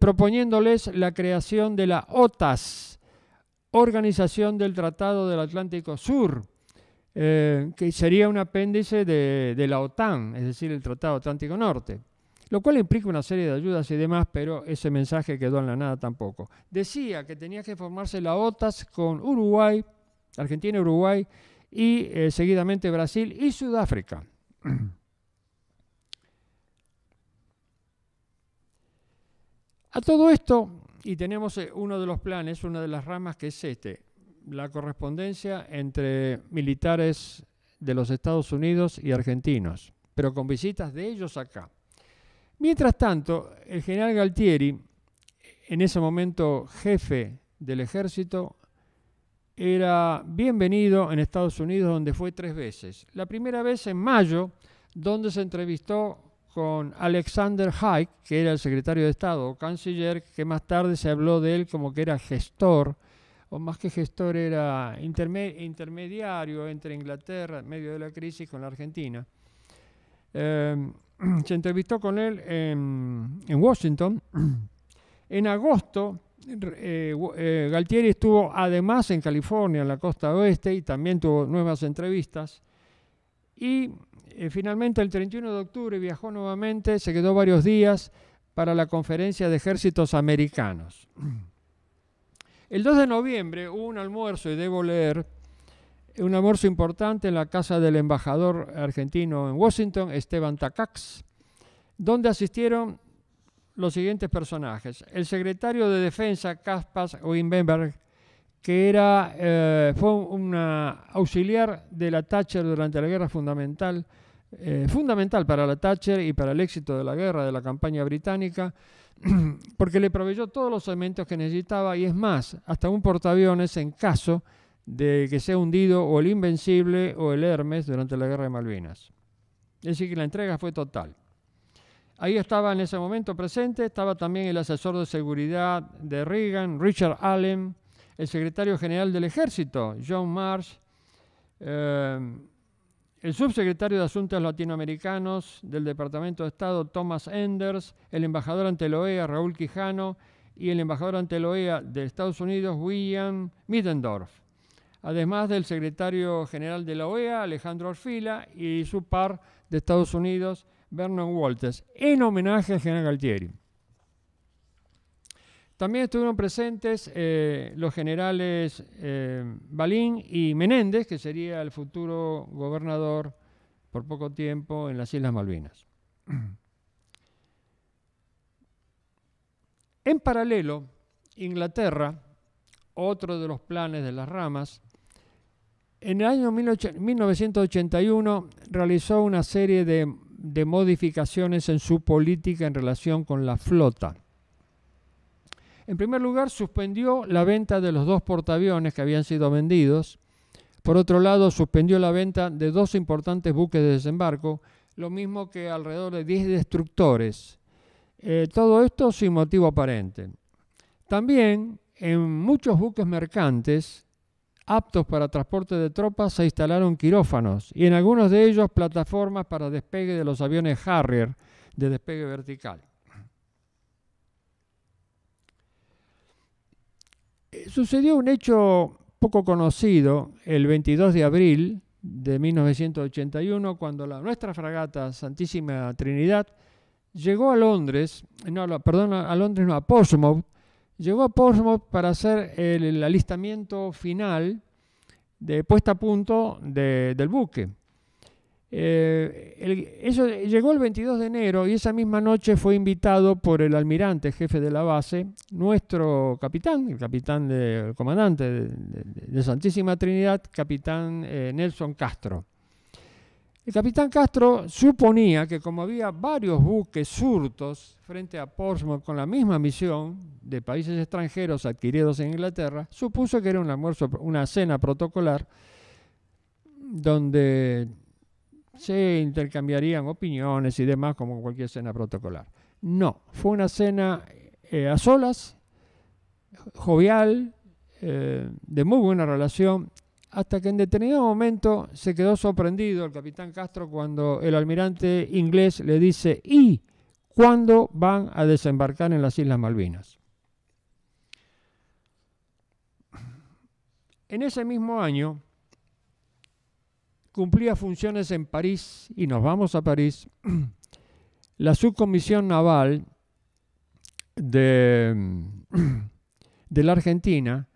proponiéndoles la creación de la OTAS, Organización del Tratado del Atlántico Sur eh, que sería un apéndice de, la OTAN, es decir, el Tratado Atlántico Norte, lo cual implica una serie de ayudas y demás, pero ese mensaje quedó en la nada tampoco. Decía que tenía que formarse la OTAS con Uruguay, Argentina, y Uruguay y eh, seguidamente Brasil y Sudáfrica. A todo esto, y tenemos eh, uno de los planes, una de las ramas que es este, la correspondencia entre militares de los Estados Unidos y argentinos, pero con visitas de ellos acá. Mientras tanto, el general Galtieri, en ese momento jefe del ejército, era bienvenido en Estados Unidos, donde fue tres veces. La primera vez en mayo, donde se entrevistó con Alexander Haig, que era el secretario de Estado o canciller, que más tarde se habló de él como que era gestor o más que gestor era intermediario entre Inglaterra, en medio de la crisis, con la Argentina. Em, se entrevistó con él en, Washington. En agosto, eh, eh, Galtieri estuvo además en California, en la costa oeste, y también tuvo nuevas entrevistas. Y eh, finalmente, el 31 de octubre, viajó nuevamente, se quedó varios días para la conferencia de ejércitos americanos. El 2 de noviembre hubo un almuerzo, y debo leer, un almuerzo importante en la casa del embajador argentino en Washington, Esteban Tacax, donde asistieron los siguientes personajes. El secretario de Defensa, Kaspas Wimbenberg, que era, eh, fue un auxiliar de la Thatcher durante la guerra fundamental, eh, fundamental para la Thatcher y para el éxito de la guerra, de la campaña británica, porque le proveyó todos los elementos que necesitaba y es más, hasta un portaaviones en caso de que sea hundido o el Invencible o el Hermes durante la Guerra de Malvinas. Es decir, que la entrega fue total. Ahí estaba en ese momento presente, estaba también el asesor de seguridad de Reagan, Richard Allen, el secretario general del ejército, John Marsh, eh, el subsecretario de Asuntos Latinoamericanos del Departamento de Estado, Thomas Enders, el embajador ante la e OEA, Raúl Quijano, y el embajador ante la e OEA de Estados Unidos, William Middendorf. Además del secretario general de la OEA, Alejandro Orfila, y su par de Estados Unidos, Vernon Walters, en homenaje a General Galtieri. También estuvieron presentes eh, los generales eh, Balín y Menéndez, que sería el futuro gobernador por poco tiempo en las Islas Malvinas. En paralelo, Inglaterra, otro de los planes de las ramas, en el año 1981 realizó una serie de modificaciones en su política en relación con la flota en primer lugar, suspendió la venta de los dos portaaviones que habían sido vendidos. Por otro lado, suspendió la venta de dos importantes buques de desembarco, lo mismo que alrededor de 10 destructores. Eh, todo esto sin motivo aparente. También en muchos buques mercantes aptos para transporte de tropas se instalaron quirófanos y en algunos de ellos plataformas para despegue de los aviones Harrier de despegue vertical. sucedió un hecho poco conocido el 22 de abril de 1981, cuando la, nuestra fragata Santísima Trinidad llegó a Londres, no, perdón, a Londres no, a Portsmouth, llegó a Portsmouth para hacer el, alistamiento final de puesta a punto del buque. Eh, eso, llegó el 22 de enero y esa misma noche fue invitado por el almirante, jefe de la base, nuestro capitán, el capitán del comandante de, Santísima Trinidad, capitán eh, Nelson Castro. El capitán Castro suponía que como había varios buques surtos frente a Portsmouth con la misma misión de países extranjeros adquiridos en Inglaterra, supuso que era un almuerzo, una cena protocolar donde se intercambiarían opiniones y demás como cualquier cena protocolar. No, fue una cena eh, a solas, jovial, eh, de muy buena relación, hasta que en determinado momento se quedó sorprendido el capitán Castro cuando el almirante inglés le dice, ¿y cuándo van a desembarcar en las Islas Malvinas? En ese mismo año, cumplía funciones en París, y nos vamos a París, la subcomisión naval de, de la Argentina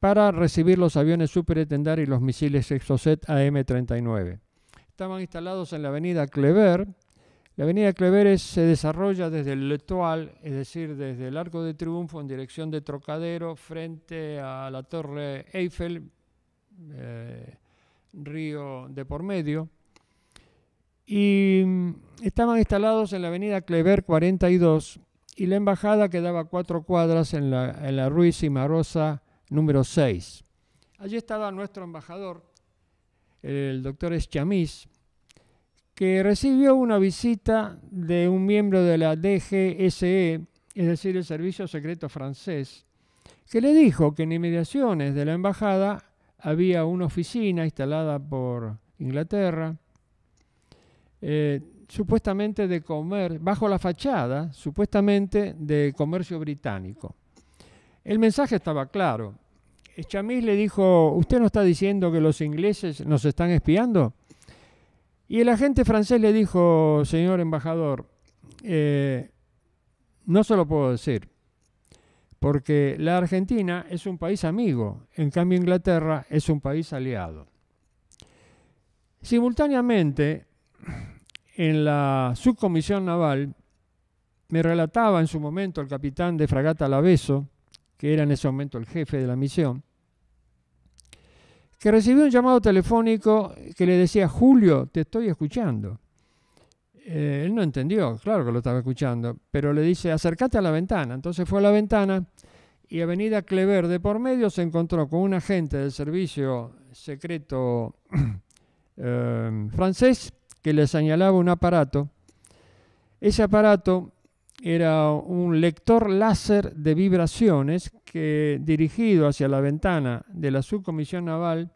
para recibir los aviones Super Etendard y los misiles Exocet AM-39. Estaban instalados en la avenida Clever. La avenida Clever se desarrolla desde el Letual, es decir, desde el Arco de Triunfo en dirección de Trocadero, frente a la Torre Eiffel, eh, río de por medio. Y mm, estaban instalados en la avenida Clever 42 y la embajada quedaba cuatro cuadras en la, en la Ruiz y Marosa número 6. Allí estaba nuestro embajador, el doctor chamis que recibió una visita de un miembro de la DGSE, es decir, el Servicio Secreto Francés, que le dijo que en inmediaciones de la embajada había una oficina instalada por Inglaterra, eh, supuestamente de comer, bajo la fachada, supuestamente de comercio británico. El mensaje estaba claro. Chamis le dijo, ¿usted no está diciendo que los ingleses nos están espiando? Y el agente francés le dijo, señor embajador, eh, no se lo puedo decir porque la Argentina es un país amigo, en cambio Inglaterra es un país aliado. Simultáneamente, en la subcomisión naval, me relataba en su momento el capitán de fragata Laveso, que era en ese momento el jefe de la misión, que recibió un llamado telefónico que le decía, Julio, te estoy escuchando. Eh, él no entendió, claro que lo estaba escuchando, pero le dice, acércate a la ventana. Entonces fue a la ventana y Avenida Clever de por medio se encontró con un agente del servicio secreto eh, francés que le señalaba un aparato. Ese aparato era un lector láser de vibraciones que dirigido hacia la ventana de la subcomisión naval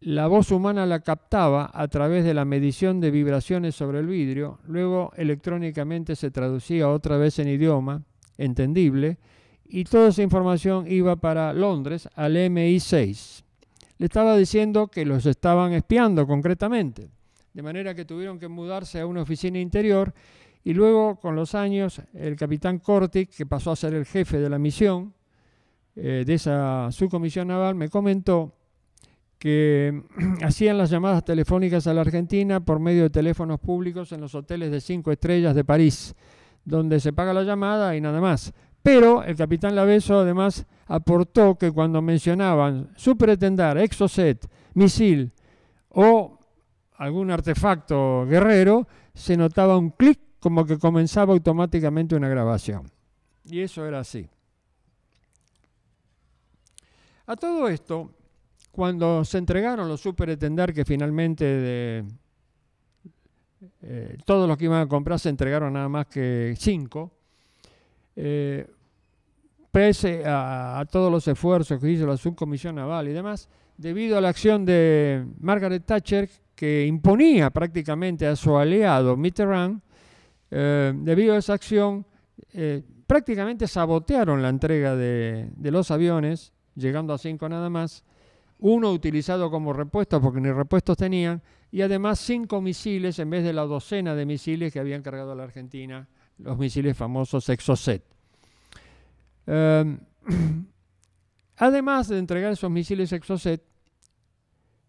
la voz humana la captaba a través de la medición de vibraciones sobre el vidrio, luego electrónicamente se traducía otra vez en idioma entendible y toda esa información iba para Londres al MI6. Le estaba diciendo que los estaban espiando concretamente, de manera que tuvieron que mudarse a una oficina interior y luego con los años el capitán Corti, que pasó a ser el jefe de la misión eh, de esa subcomisión naval, me comentó que hacían las llamadas telefónicas a la Argentina por medio de teléfonos públicos en los hoteles de cinco estrellas de París, donde se paga la llamada y nada más. Pero el capitán Laveso además aportó que cuando mencionaban superetendar, exocet, misil o algún artefacto guerrero, se notaba un clic como que comenzaba automáticamente una grabación. Y eso era así. A todo esto, cuando se entregaron los superetender que finalmente eh, todos los que iban a comprar se entregaron nada más que cinco, eh, pese a, todos los esfuerzos que hizo la subcomisión naval y demás, debido a la acción de Margaret Thatcher, que imponía prácticamente a su aliado Mitterrand, eh, debido a esa acción, prácticamente sabotearon la entrega de, los aviones, llegando a cinco nada más, uno utilizado como repuesto porque ni repuestos tenían, y además cinco misiles en vez de la docena de misiles que habían cargado a la Argentina, los misiles famosos Exocet. Em, además de entregar esos misiles Exocet,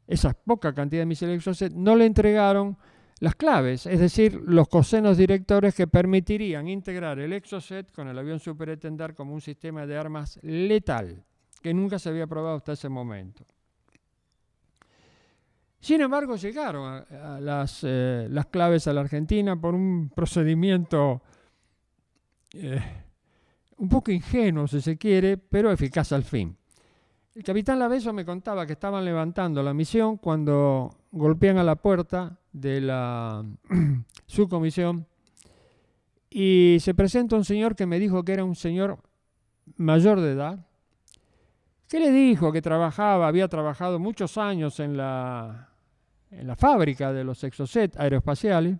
esa poca cantidad de misiles Exocet, no le entregaron las claves, es decir, los cosenos directores que permitirían integrar el Exocet con el avión Super Superetendar como un sistema de armas letal, que nunca se había probado hasta ese momento. Sin embargo, llegaron eh, las, claves a la Argentina por un procedimiento eh, un poco ingenuo, si se quiere, pero eficaz al fin. El capitán Laveso me contaba que estaban levantando la misión cuando golpean a la puerta de la subcomisión y se presenta un señor que me dijo que era un señor mayor de edad, que le dijo que trabajaba, había trabajado muchos años en la, en la fábrica de los exocet aeroespaciales,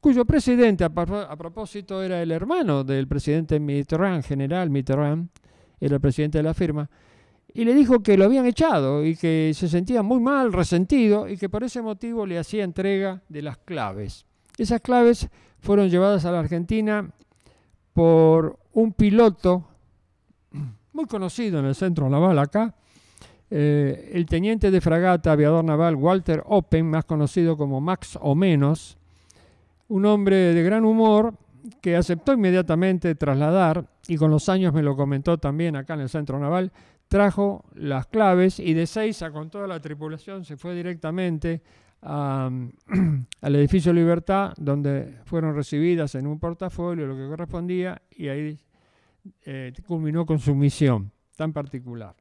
cuyo presidente, a, propósito, era el hermano del presidente Mitterrand, general Mitterrand, era el presidente de la firma, y le dijo que lo habían echado y que se sentía muy mal, resentido, y que por ese motivo le hacía entrega de las claves. Esas claves fueron llevadas a la Argentina por un piloto muy conocido en el centro naval acá, eh, el teniente de fragata aviador naval Walter Oppen, más conocido como Max o menos, un hombre de gran humor que aceptó inmediatamente trasladar, y con los años me lo comentó también acá en el centro naval, trajo las claves y de Seiza con toda la tripulación se fue directamente al edificio Libertad, donde fueron recibidas en un portafolio lo que correspondía, y ahí eh, culminó con su misión tan particular.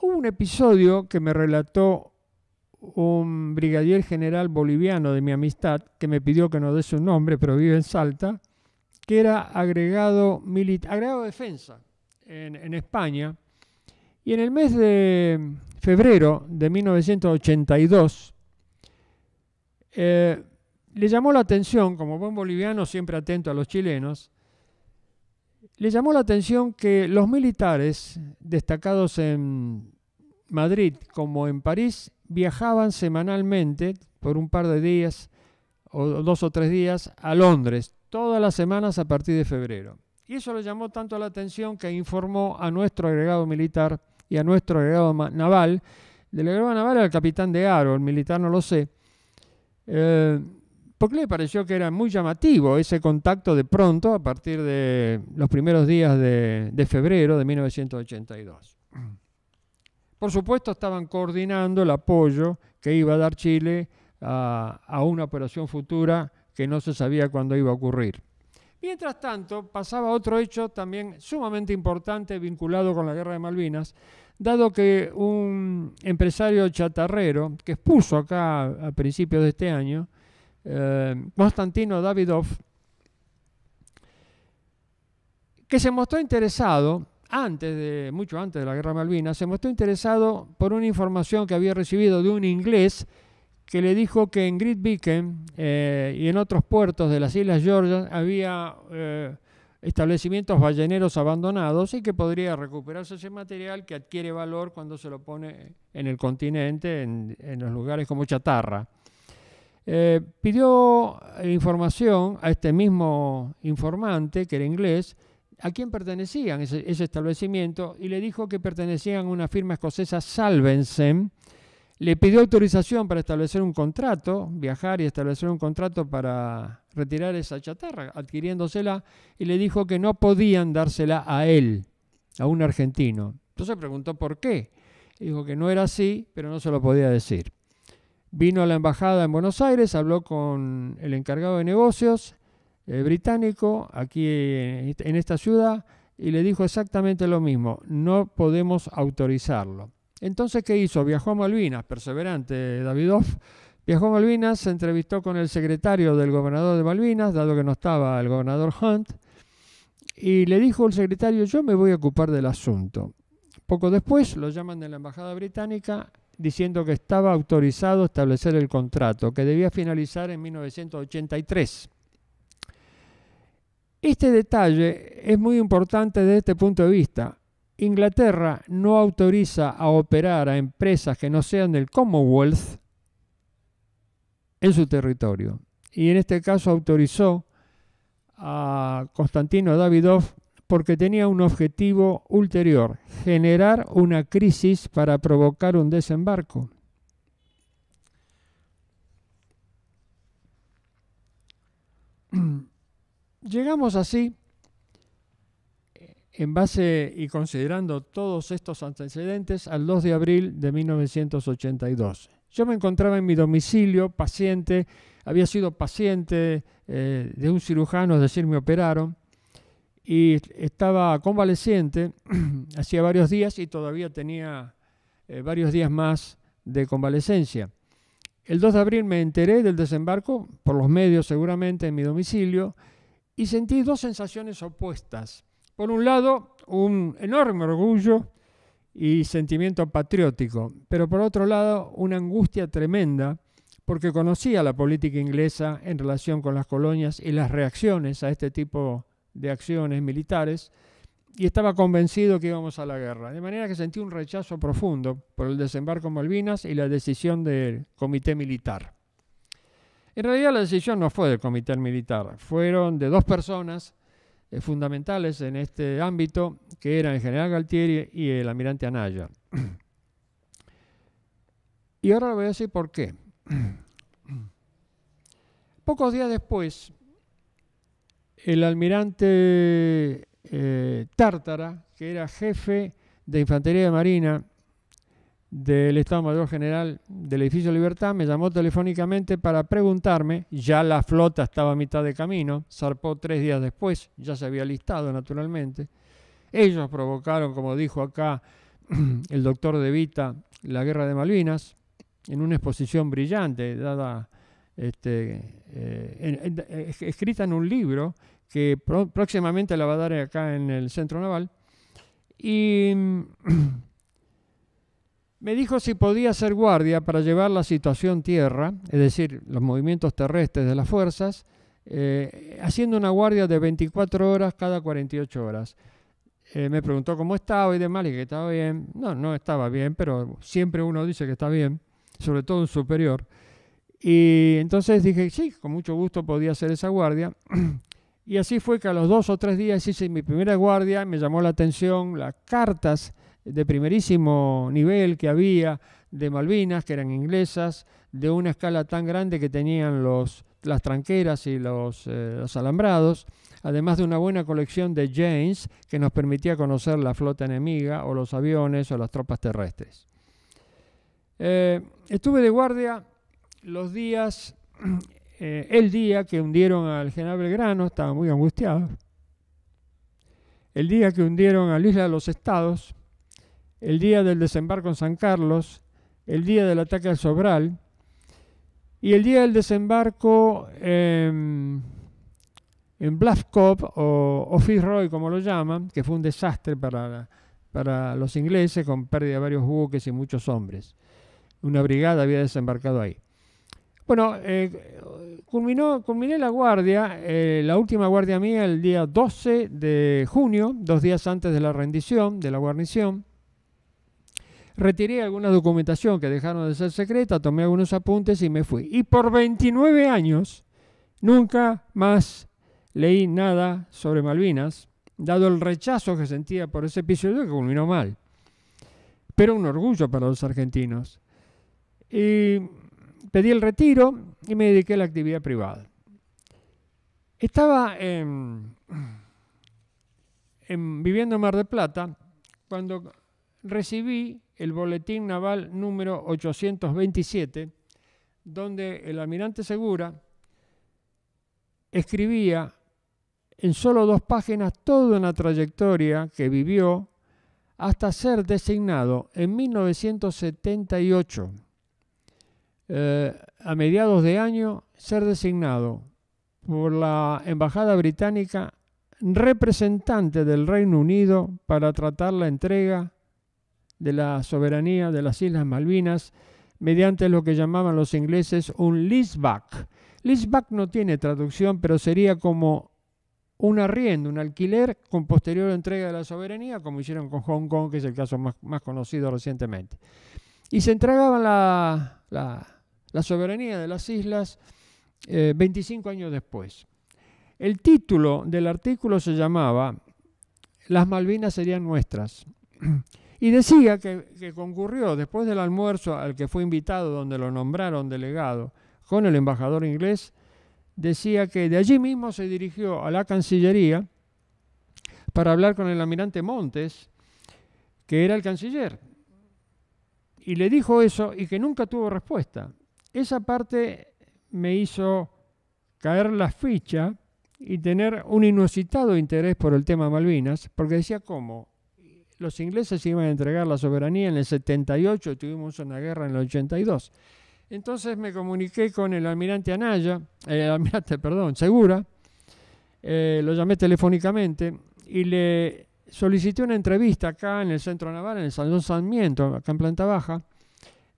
Hubo un episodio que me relató un brigadier general boliviano de mi amistad que me pidió que no dé su nombre, pero vive en Salta, que era agregado, agregado de defensa en, España. Y en el mes de febrero de 1982, eh, le llamó la atención, como buen boliviano siempre atento a los chilenos, le llamó la atención que los militares destacados en Madrid como en París viajaban semanalmente por un par de días o dos o tres días a Londres, todas las semanas a partir de febrero. Y eso le llamó tanto la atención que informó a nuestro agregado militar y a nuestro agregado naval, del agregado naval al capitán de Aro, el militar no lo sé, eh, porque le pareció que era muy llamativo ese contacto de pronto a partir de los primeros días de, febrero de 1982. Por supuesto, estaban coordinando el apoyo que iba a dar Chile a, a una operación futura que no se sabía cuándo iba a ocurrir. Mientras tanto, pasaba otro hecho también sumamente importante vinculado con la guerra de Malvinas, dado que un empresario chatarrero que expuso acá a principios de este año eh, Constantino Davidov, que se mostró interesado, antes mucho antes de la Guerra Malvina, se mostró interesado por una información que había recibido de un inglés que le dijo que en Great Beacon eh, y en otros puertos de las Islas Georgia había eh, establecimientos balleneros abandonados y que podría recuperarse ese material que adquiere valor cuando se lo pone en el continente, en los lugares como chatarra. Eh, pidió información a este mismo informante, que era inglés, a quién pertenecían ese, ese, establecimiento y le dijo que pertenecían a una firma escocesa Salvensen. Le pidió autorización para establecer un contrato, viajar y establecer un contrato para retirar esa chatarra, adquiriéndosela, y le dijo que no podían dársela a él, a un argentino. Entonces preguntó por qué. Dijo que no era así, pero no se lo podía decir. Vino a la embajada en Buenos Aires, habló con el encargado de negocios eh, británico aquí eh, en, esta ciudad y le dijo exactamente lo mismo, no podemos autorizarlo. Entonces, ¿qué hizo? Viajó a Malvinas, perseverante Davidoff. Viajó a Malvinas, se entrevistó con el secretario del gobernador de Malvinas, dado que no estaba el gobernador Hunt, y le dijo al secretario, yo me voy a ocupar del asunto. Poco después lo llaman de la Embajada Británica diciendo que estaba autorizado a establecer el contrato, que debía finalizar en 1983. Este detalle es muy importante desde este punto de vista. Inglaterra no autoriza a operar a empresas que no sean del Commonwealth en su territorio. Y en este caso autorizó a Constantino Davidov porque tenía un objetivo ulterior, generar una crisis para provocar un desembarco. Llegamos así, en base y considerando todos estos antecedentes, al 2 de abril de 1982. Yo me encontraba en mi domicilio, paciente, había sido paciente eh, de un cirujano, es decir, me operaron y estaba convaleciente hacía varios días y todavía tenía eh, varios días más de convalecencia. El 2 de abril me enteré del desembarco, por los medios seguramente, en mi domicilio, y sentí dos sensaciones opuestas. Por un lado, un enorme orgullo y sentimiento patriótico, pero por otro lado, una angustia tremenda porque conocía la política inglesa en relación con las colonias y las reacciones a este tipo de acciones militares y estaba convencido que íbamos a la guerra. De manera que sentí un rechazo profundo por el desembarco en Malvinas y la decisión del comité militar. En realidad la decisión no fue del comité militar, fueron de dos personas eh, fundamentales en este ámbito, que eran el general Galtieri y el almirante Anaya. y ahora voy a decir por qué. Pocos días después, el almirante eh, Tártara, que era jefe de Infantería de Marina del Estado Mayor General del Edificio Libertad, me llamó telefónicamente para preguntarme, ya la flota estaba a mitad de camino, zarpó tres días después, ya se había listado naturalmente, ellos provocaron, como dijo acá el doctor De Vita, la guerra de Malvinas, en una exposición brillante dada este, eh, eh, escrita en un libro que próximamente la va a dar acá en el Centro Naval. Y mm, me dijo si podía ser guardia para llevar la situación tierra, es decir, los movimientos terrestres de las fuerzas, eh, haciendo una guardia de 24 horas cada 48 horas. me preguntó cómo estaba y demás, y que estaba bien. No, no estaba bien, pero siempre uno dice que está bien, sobre todo un superior. Y entonces dije, sí, con mucho gusto podía hacer esa guardia. Y así fue que a los dos o tres días hice mi primera guardia, me llamó la atención las cartas de primerísimo nivel que había de Malvinas, que eran inglesas, de una escala tan grande que tenían los, las tranqueras y los, eh, los alambrados, además de una buena colección de James que nos permitía conocer la flota enemiga o los aviones o las tropas terrestres. Eh, estuve de guardia los días, eh, el día que hundieron al general Grano, estaba muy angustiado. El día que hundieron a la isla de los estados, el día del desembarco en San Carlos, el día del ataque al Sobral y el día del desembarco en Blaskov o, o Fitzroy, como lo llaman, que fue un desastre para, para los ingleses con pérdida de varios buques y muchos hombres. Una brigada había desembarcado ahí. Bueno, eh, culminé la guardia, eh, la última guardia mía, el día 12 de junio, dos días antes de la rendición, de la guarnición. Retiré alguna documentación que dejaron de ser secreta, tomé algunos apuntes y me fui. Y por 29 años nunca más leí nada sobre Malvinas, dado el rechazo que sentía por ese episodio que culminó mal. Pero un orgullo para los argentinos. Y pedí el retiro y me dediqué a la actividad privada. Estaba viviendo en Mar del Plata cuando recibí el boletín naval número 827, donde el almirante Segura escribía en solo dos páginas toda una trayectoria que vivió hasta ser designado en 1978 eh, a mediados de año ser designado por la Embajada Británica representante del Reino Unido para tratar la entrega de la soberanía de las Islas Malvinas mediante lo que llamaban los ingleses un leaseback. Leaseback no tiene traducción, pero sería como un arriendo, un alquiler con posterior entrega de la soberanía, como hicieron con Hong Kong, que es el caso más, conocido recientemente. Y se entregaban la, la soberanía de las islas 25 eh, años después. El título del artículo se llamaba Las Malvinas serían nuestras. Y decía que, que, concurrió después del almuerzo al que fue invitado, donde lo nombraron delegado, con el embajador inglés, decía que de allí mismo se dirigió a la Cancillería para hablar con el almirante Montes, que era el canciller. Y le dijo eso y que nunca tuvo respuesta. Esa parte me hizo caer la ficha y tener un inusitado interés por el tema Malvinas, porque decía cómo los ingleses iban a entregar la soberanía en el 78, tuvimos una guerra en el 82. Entonces me comuniqué con el almirante Anaya, eh, el almirante, perdón, Segura, eh, lo llamé telefónicamente y le solicité una entrevista acá en el Centro Naval, en el Salón Sarmiento, acá en planta baja,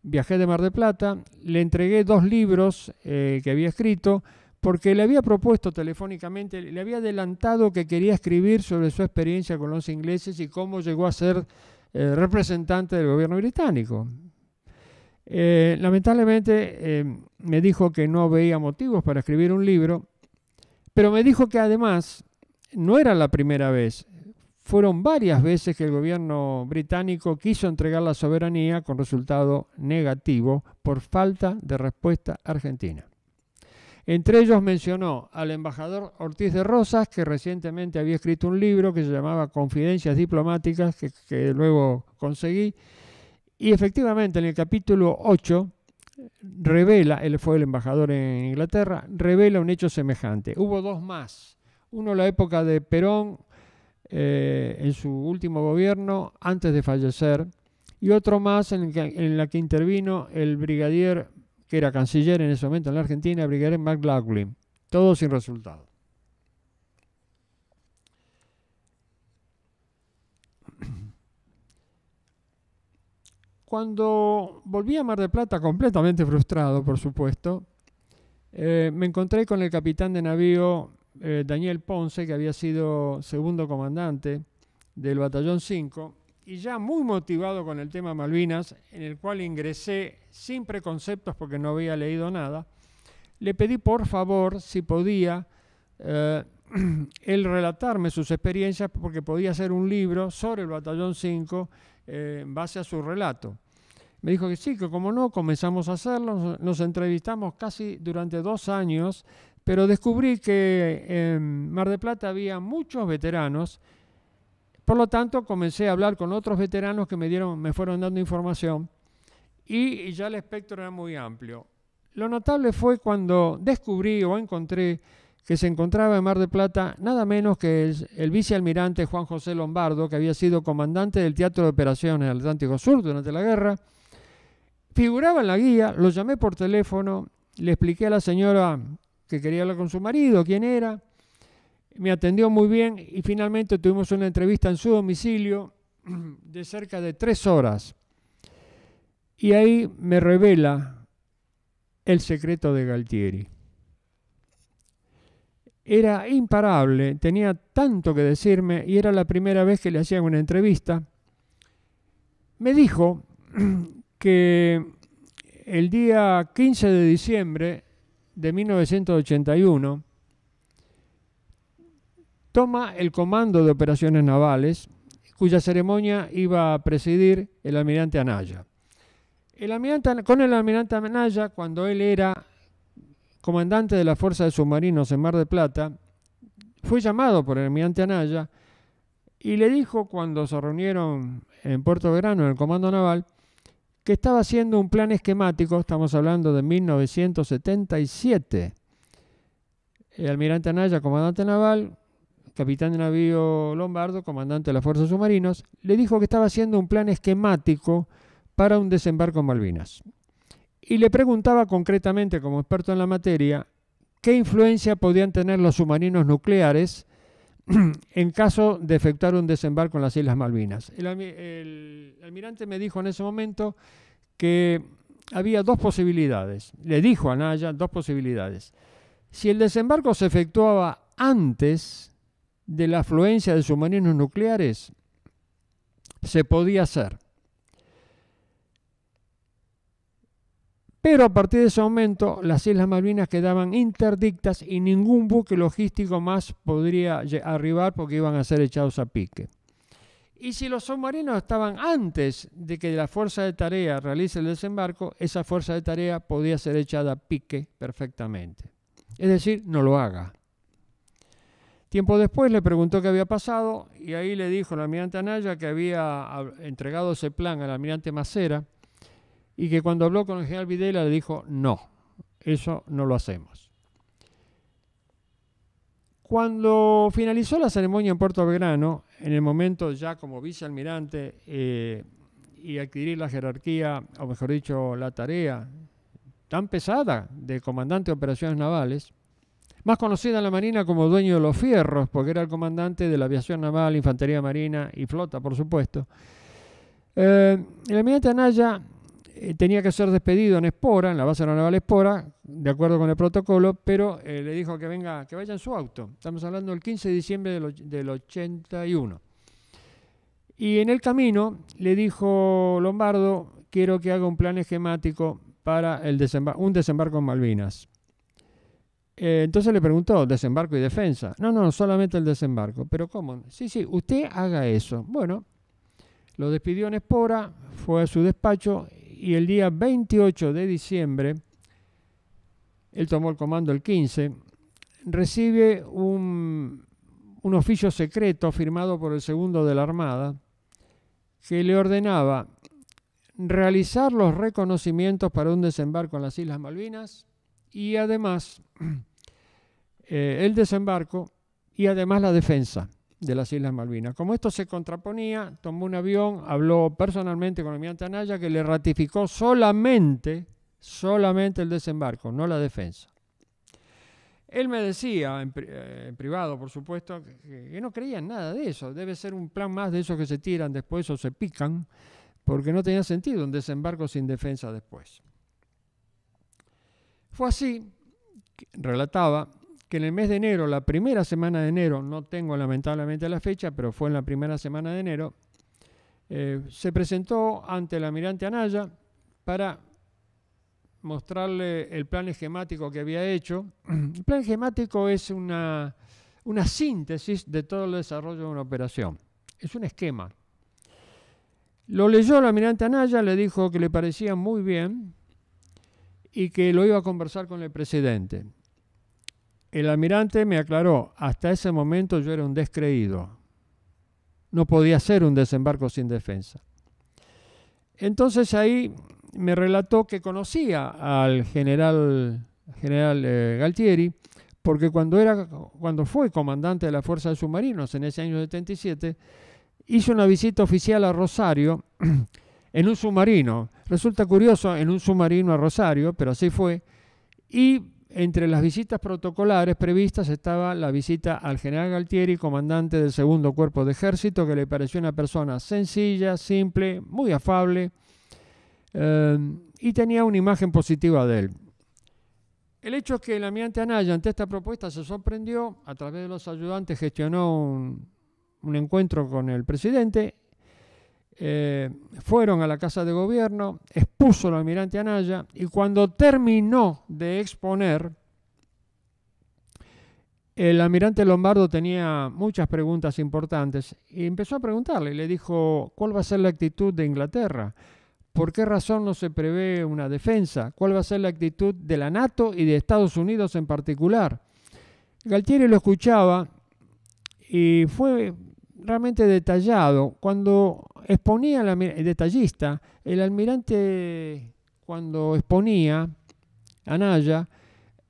viajé de Mar del Plata, le entregué dos libros eh, que había escrito, porque le había propuesto telefónicamente, le había adelantado que quería escribir sobre su experiencia con los ingleses y cómo llegó a ser eh, representante del gobierno británico. Eh, lamentablemente me dijo que no veía motivos para escribir un libro, pero me dijo que además no era la primera vez, fueron varias veces que el gobierno británico quiso entregar la soberanía con resultado negativo por falta de respuesta argentina. Entre ellos mencionó al embajador Ortiz de Rosas, que recientemente había escrito un libro que se llamaba Confidencias Diplomáticas, que, luego conseguí, y efectivamente en el capítulo 8 revela, él fue el embajador en Inglaterra, revela un hecho semejante. Hubo dos más. Uno la época de Perón eh, en su último gobierno antes de fallecer, y otro más en, que, la que intervino el brigadier, que era canciller en ese momento en la Argentina, el brigadier McLaughlin, todo sin resultado. Cuando volví a Mar del Plata, completamente frustrado, por supuesto, eh, me encontré con el capitán de navío eh, Daniel Ponce, que había sido segundo comandante del Batallón 5, y ya muy motivado con el tema Malvinas, en el cual ingresé sin preconceptos porque no había leído nada, le pedí por favor si podía eh, él relatarme sus experiencias porque podía hacer un libro sobre el Batallón 5 eh, en base a su relato. Me dijo que sí, que como no, comenzamos a hacerlo, nos entrevistamos casi durante dos años pero descubrí que en Mar de Plata había muchos veteranos, por lo tanto comencé a hablar con otros veteranos que me, dieron, me fueron dando información y ya el espectro era muy amplio. Lo notable fue cuando descubrí o encontré que se encontraba en Mar de Plata nada menos que el, el, vicealmirante Juan José Lombardo, que había sido comandante del Teatro de Operaciones del Atlántico Sur durante la guerra. Figuraba en la guía, lo llamé por teléfono, le expliqué a la señora que quería hablar con su marido, quién era. Me atendió muy bien y finalmente tuvimos una entrevista en su domicilio de cerca de tres horas. Y ahí me revela el secreto de Galtieri. Era imparable, tenía tanto que decirme y era la primera vez que le hacían una entrevista. Me dijo que el día 15 de diciembre de 1981, toma el comando de operaciones navales, cuya ceremonia iba a presidir el almirante Anaya. El almirante, con el almirante Anaya, cuando él era comandante de la Fuerza de Submarinos en Mar de Plata, fue llamado por el almirante Anaya y le dijo cuando se reunieron en Puerto Verano, en el Comando Naval, que estaba haciendo un plan esquemático, estamos hablando de 1977. El almirante Anaya, comandante naval, capitán de navío Lombardo, comandante de las fuerzas submarinos, le dijo que estaba haciendo un plan esquemático para un desembarco en Malvinas. Y le preguntaba concretamente, como experto en la materia, qué influencia podían tener los submarinos nucleares en caso de efectuar un desembarco en las Islas Malvinas. El, almirante me dijo en ese momento que había dos posibilidades. Le dijo a Naya dos posibilidades. Si el desembarco se efectuaba antes de la afluencia de submarinos nucleares, se podía hacer. Pero a partir de ese momento las Islas Malvinas quedaban interdictas y ningún buque logístico más podría arribar porque iban a ser echados a pique. Y si los submarinos estaban antes de que la fuerza de tarea realice el desembarco, esa fuerza de tarea podía ser echada a pique perfectamente. Es decir, no lo haga. Tiempo después le preguntó qué había pasado y ahí le dijo el almirante Anaya que había entregado ese plan al almirante Macera y que cuando habló con el general Videla le dijo, no, eso no lo hacemos. Cuando finalizó la ceremonia en Puerto Belgrano, en el momento ya como vicealmirante eh, y adquirir la jerarquía, o mejor dicho, la tarea tan pesada de comandante de operaciones navales, más conocida en la Marina como dueño de los fierros, porque era el comandante de la aviación naval, infantería marina y flota, por supuesto, eh, el almirante Anaya eh, tenía que ser despedido en Espora, en la base naval Espora, de acuerdo con el protocolo, pero eh, le dijo que venga, que vaya en su auto. Estamos hablando del 15 de diciembre del, 81. Y en el camino le dijo Lombardo, quiero que haga un plan esquemático para el un desembarco en Malvinas. Eh, entonces le preguntó, desembarco y defensa. No, no, solamente el desembarco. Pero ¿cómo? Sí, sí, usted haga eso. Bueno, lo despidió en Espora, fue a su despacho y el día 28 de diciembre, él tomó el comando el 15, recibe un, oficio secreto firmado por el segundo de la Armada que le ordenaba realizar los reconocimientos para un desembarco en las Islas Malvinas y además eh, el desembarco y además la defensa de las Islas Malvinas. Como esto se contraponía, tomó un avión, habló personalmente con el almirante Anaya, que le ratificó solamente, solamente el desembarco, no la defensa. Él me decía, en, eh, privado por supuesto, que, no creía en nada de eso. Debe ser un plan más de esos que se tiran después o se pican, porque no tenía sentido un desembarco sin defensa después. Fue así, relataba, que en el mes de enero, la primera semana de enero, no tengo lamentablemente la fecha, pero fue en la primera semana de enero, eh, se presentó ante el almirante Anaya para mostrarle el plan esquemático que había hecho. El plan esquemático es una, una síntesis de todo el desarrollo de una operación. Es un esquema. Lo leyó el almirante Anaya, le dijo que le parecía muy bien y que lo iba a conversar con el presidente. El almirante me aclaró, hasta ese momento yo era un descreído. No podía ser un desembarco sin defensa. Entonces ahí me relató que conocía al general, general eh, Galtieri, porque cuando, era, cuando fue comandante de la Fuerza de Submarinos en ese año 77, hizo una visita oficial a Rosario en un submarino. Resulta curioso, en un submarino a Rosario, pero así fue. Y entre las visitas protocolares previstas estaba la visita al general Galtieri, comandante del segundo cuerpo de ejército, que le pareció una persona sencilla, simple, muy afable eh, y tenía una imagen positiva de él. El hecho es que el amiante Anaya ante esta propuesta se sorprendió, a través de los ayudantes gestionó un encuentro con el presidente eh, fueron a la Casa de Gobierno, expuso el almirante Anaya y cuando terminó de exponer, el almirante Lombardo tenía muchas preguntas importantes y empezó a preguntarle, le dijo, ¿cuál va a ser la actitud de Inglaterra? ¿Por qué razón no se prevé una defensa? ¿Cuál va a ser la actitud de la NATO y de Estados Unidos en particular? Galtieri lo escuchaba y fue realmente detallado. Cuando exponía el, detallista, el almirante cuando exponía a Naya,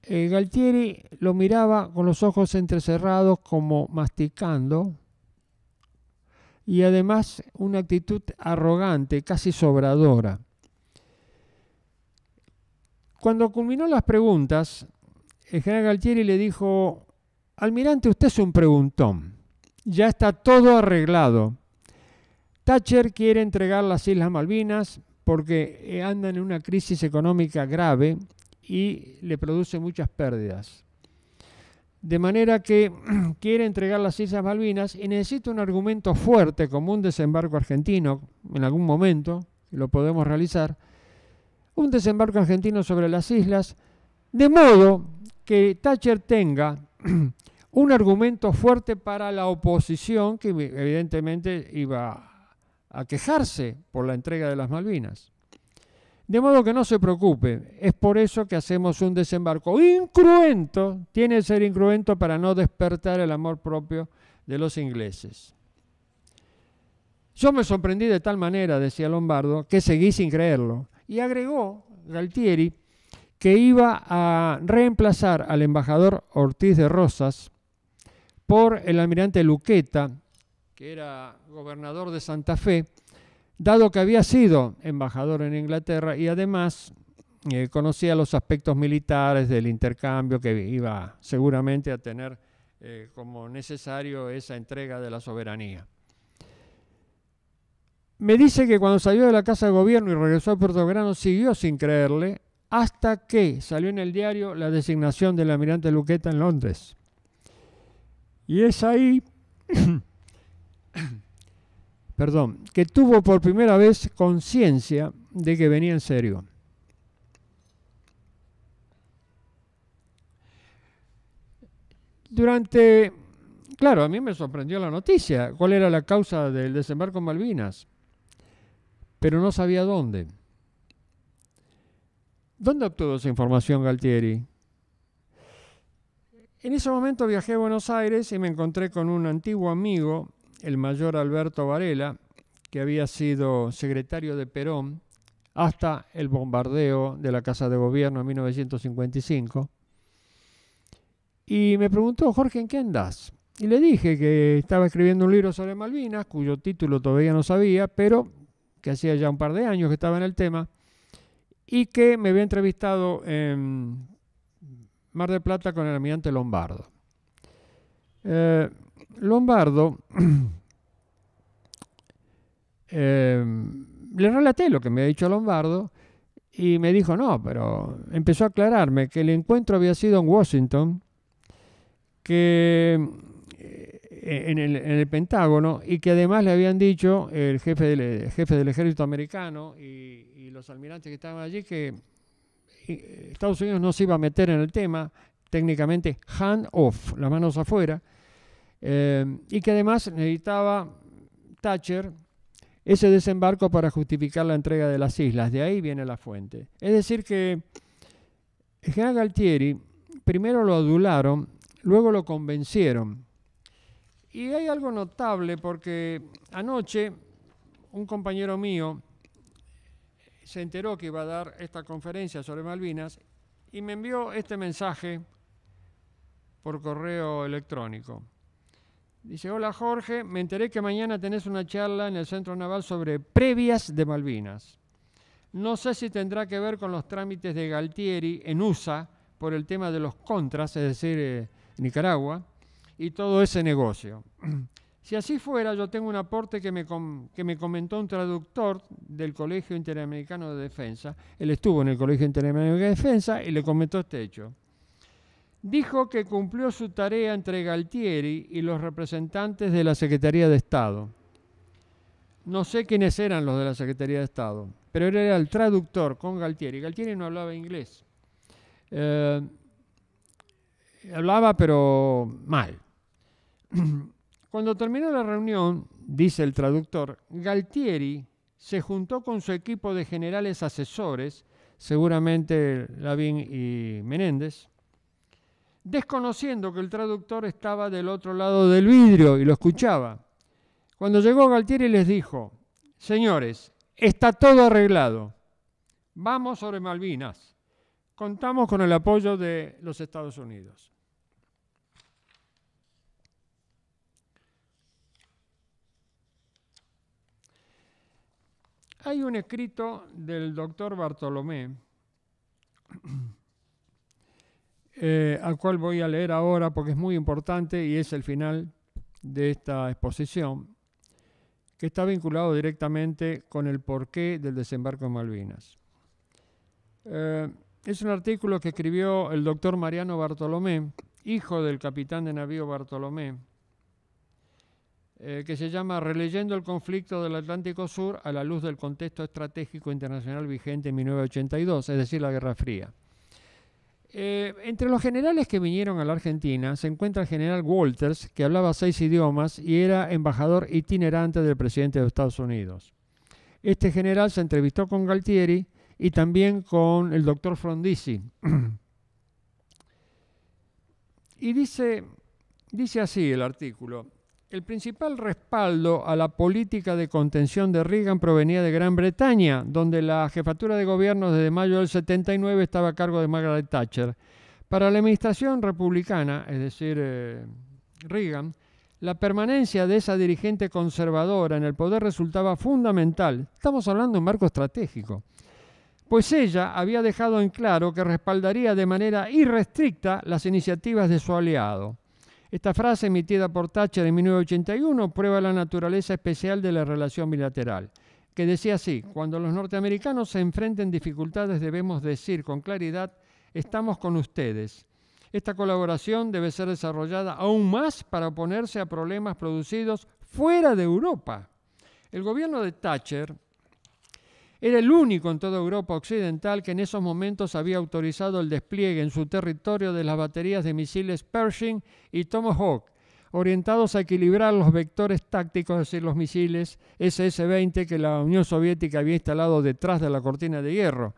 eh, Galtieri lo miraba con los ojos entrecerrados como masticando y además una actitud arrogante, casi sobradora. Cuando culminó las preguntas, el general Galtieri le dijo, almirante, usted es un preguntón, ya está todo arreglado. Thatcher quiere entregar las Islas Malvinas porque eh, andan en una crisis económica grave y le produce muchas pérdidas. De manera que quiere entregar las Islas Malvinas y necesita un argumento fuerte como un desembarco argentino en algún momento, lo podemos realizar, un desembarco argentino sobre las islas, de modo que Thatcher tenga un argumento fuerte para la oposición que evidentemente iba a quejarse por la entrega de las Malvinas. De modo que no se preocupe, es por eso que hacemos un desembarco incruento, tiene que ser incruento para no despertar el amor propio de los ingleses. Yo me sorprendí de tal manera, decía Lombardo, que seguí sin creerlo. Y agregó Galtieri que iba a reemplazar al embajador Ortiz de Rosas por el almirante Luqueta, que era gobernador de Santa Fe, dado que había sido embajador en Inglaterra y además eh, conocía los aspectos militares del intercambio que iba seguramente a tener eh, como necesario esa entrega de la soberanía. Me dice que cuando salió de la Casa de Gobierno y regresó a Puerto Grano siguió sin creerle hasta que salió en el diario la designación del almirante Luqueta en Londres. Y es ahí perdón, que tuvo por primera vez conciencia de que venía en serio. Durante, claro, a mí me sorprendió la noticia, cuál era la causa del desembarco en Malvinas, pero no sabía dónde. ¿Dónde obtuvo esa información Galtieri? En ese momento viajé a Buenos Aires y me encontré con un antiguo amigo el mayor Alberto Varela, que había sido secretario de Perón hasta el bombardeo de la Casa de Gobierno en 1955. Y me preguntó, Jorge, ¿en qué andás? Y le dije que estaba escribiendo un libro sobre Malvinas, cuyo título todavía no sabía, pero que hacía ya un par de años que estaba en el tema, y que me había entrevistado en Mar de Plata con el almirante Lombardo. Eh, Lombardo, em, le relaté lo que me ha dicho Lombardo y me dijo, no, pero empezó a aclararme que el encuentro había sido en Washington, que eh, en el, Pentágono y que además le habían dicho el jefe del, jefe del ejército americano y, y, los almirantes que estaban allí que eh, Estados Unidos no se iba a meter en el tema, técnicamente hand off, las manos afuera, Em, y que además necesitaba Thatcher ese desembarco para justificar la entrega de las islas. De ahí viene la fuente. Es decir, que Jean Galtieri primero lo adularon, luego lo convencieron. Y hay algo notable porque anoche un compañero mío se enteró que iba a dar esta conferencia sobre Malvinas y me envió este mensaje por correo electrónico. Dice, hola Jorge, me enteré que mañana tenés una charla en el Centro Naval sobre previas de Malvinas. No sé si tendrá que ver con los trámites de Galtieri en USA por el tema de los contras, es decir, eh, Nicaragua, y todo ese negocio. si así fuera, yo tengo un aporte que me, que me comentó un traductor del Colegio Interamericano de Defensa. Él estuvo en el Colegio Interamericano de Defensa y le comentó este hecho dijo que cumplió su tarea entre Galtieri y los representantes de la Secretaría de Estado. No sé quiénes eran los de la Secretaría de Estado, pero él era el traductor con Galtieri. Galtieri no hablaba inglés. Eh, hablaba pero mal. Cuando terminó la reunión, dice el traductor, Galtieri se juntó con su equipo de generales asesores, seguramente Lavín y Menéndez, desconociendo que el traductor estaba del otro lado del vidrio y lo escuchaba. Cuando llegó Galtieri les dijo, señores, está todo arreglado, vamos sobre Malvinas, contamos con el apoyo de los Estados Unidos. Hay un escrito del doctor Bartolomé, Eh, al cual voy a leer ahora porque es muy importante y es el final de esta exposición, que está vinculado directamente con el porqué del desembarco en Malvinas. Eh, es un artículo que escribió el doctor Mariano Bartolomé, hijo del capitán de navío Bartolomé, eh, que se llama Releyendo el conflicto del Atlántico Sur a la luz del contexto estratégico internacional vigente en 1982, es decir, la Guerra Fría. Eh, entre los generales que vinieron a la Argentina se encuentra el general Walters, que hablaba seis idiomas y era embajador itinerante del presidente de Estados Unidos. Este general se entrevistó con Galtieri y también con el doctor Frondizi. y dice, dice así el artículo. El principal respaldo a la política de contención de Reagan provenía de Gran Bretaña, donde la jefatura de gobierno desde mayo del 79 estaba a cargo de Margaret Thatcher. Para la administración republicana, es decir, eh, Reagan, la permanencia de esa dirigente conservadora en el poder resultaba fundamental. Estamos hablando de un marco estratégico. Pues ella había dejado en claro que respaldaría de manera irrestricta las iniciativas de su aliado. Esta frase emitida por Thatcher en 1981 prueba la naturaleza especial de la relación bilateral, que decía así, cuando los norteamericanos se enfrenten dificultades debemos decir con claridad, estamos con ustedes. Esta colaboración debe ser desarrollada aún más para oponerse a problemas producidos fuera de Europa. El gobierno de Thatcher era el único en toda Europa Occidental que en esos momentos había autorizado el despliegue en su territorio de las baterías de misiles Pershing y Tomahawk, orientados a equilibrar los vectores tácticos es decir, los misiles SS-20 que la Unión Soviética había instalado detrás de la cortina de hierro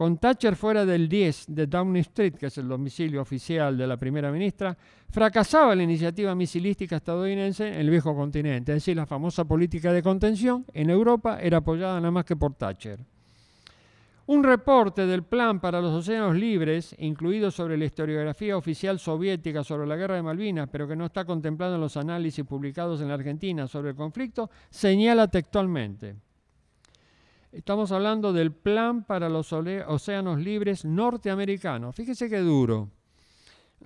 con Thatcher fuera del 10 de Downing Street, que es el domicilio oficial de la primera ministra, fracasaba la iniciativa misilística estadounidense en el viejo continente. Es decir, la famosa política de contención en Europa era apoyada nada más que por Thatcher. Un reporte del Plan para los Océanos Libres, incluido sobre la historiografía oficial soviética sobre la Guerra de Malvinas, pero que no está contemplado en los análisis publicados en la Argentina sobre el conflicto, señala textualmente. Estamos hablando del plan para los océanos libres norteamericanos. Fíjese qué duro.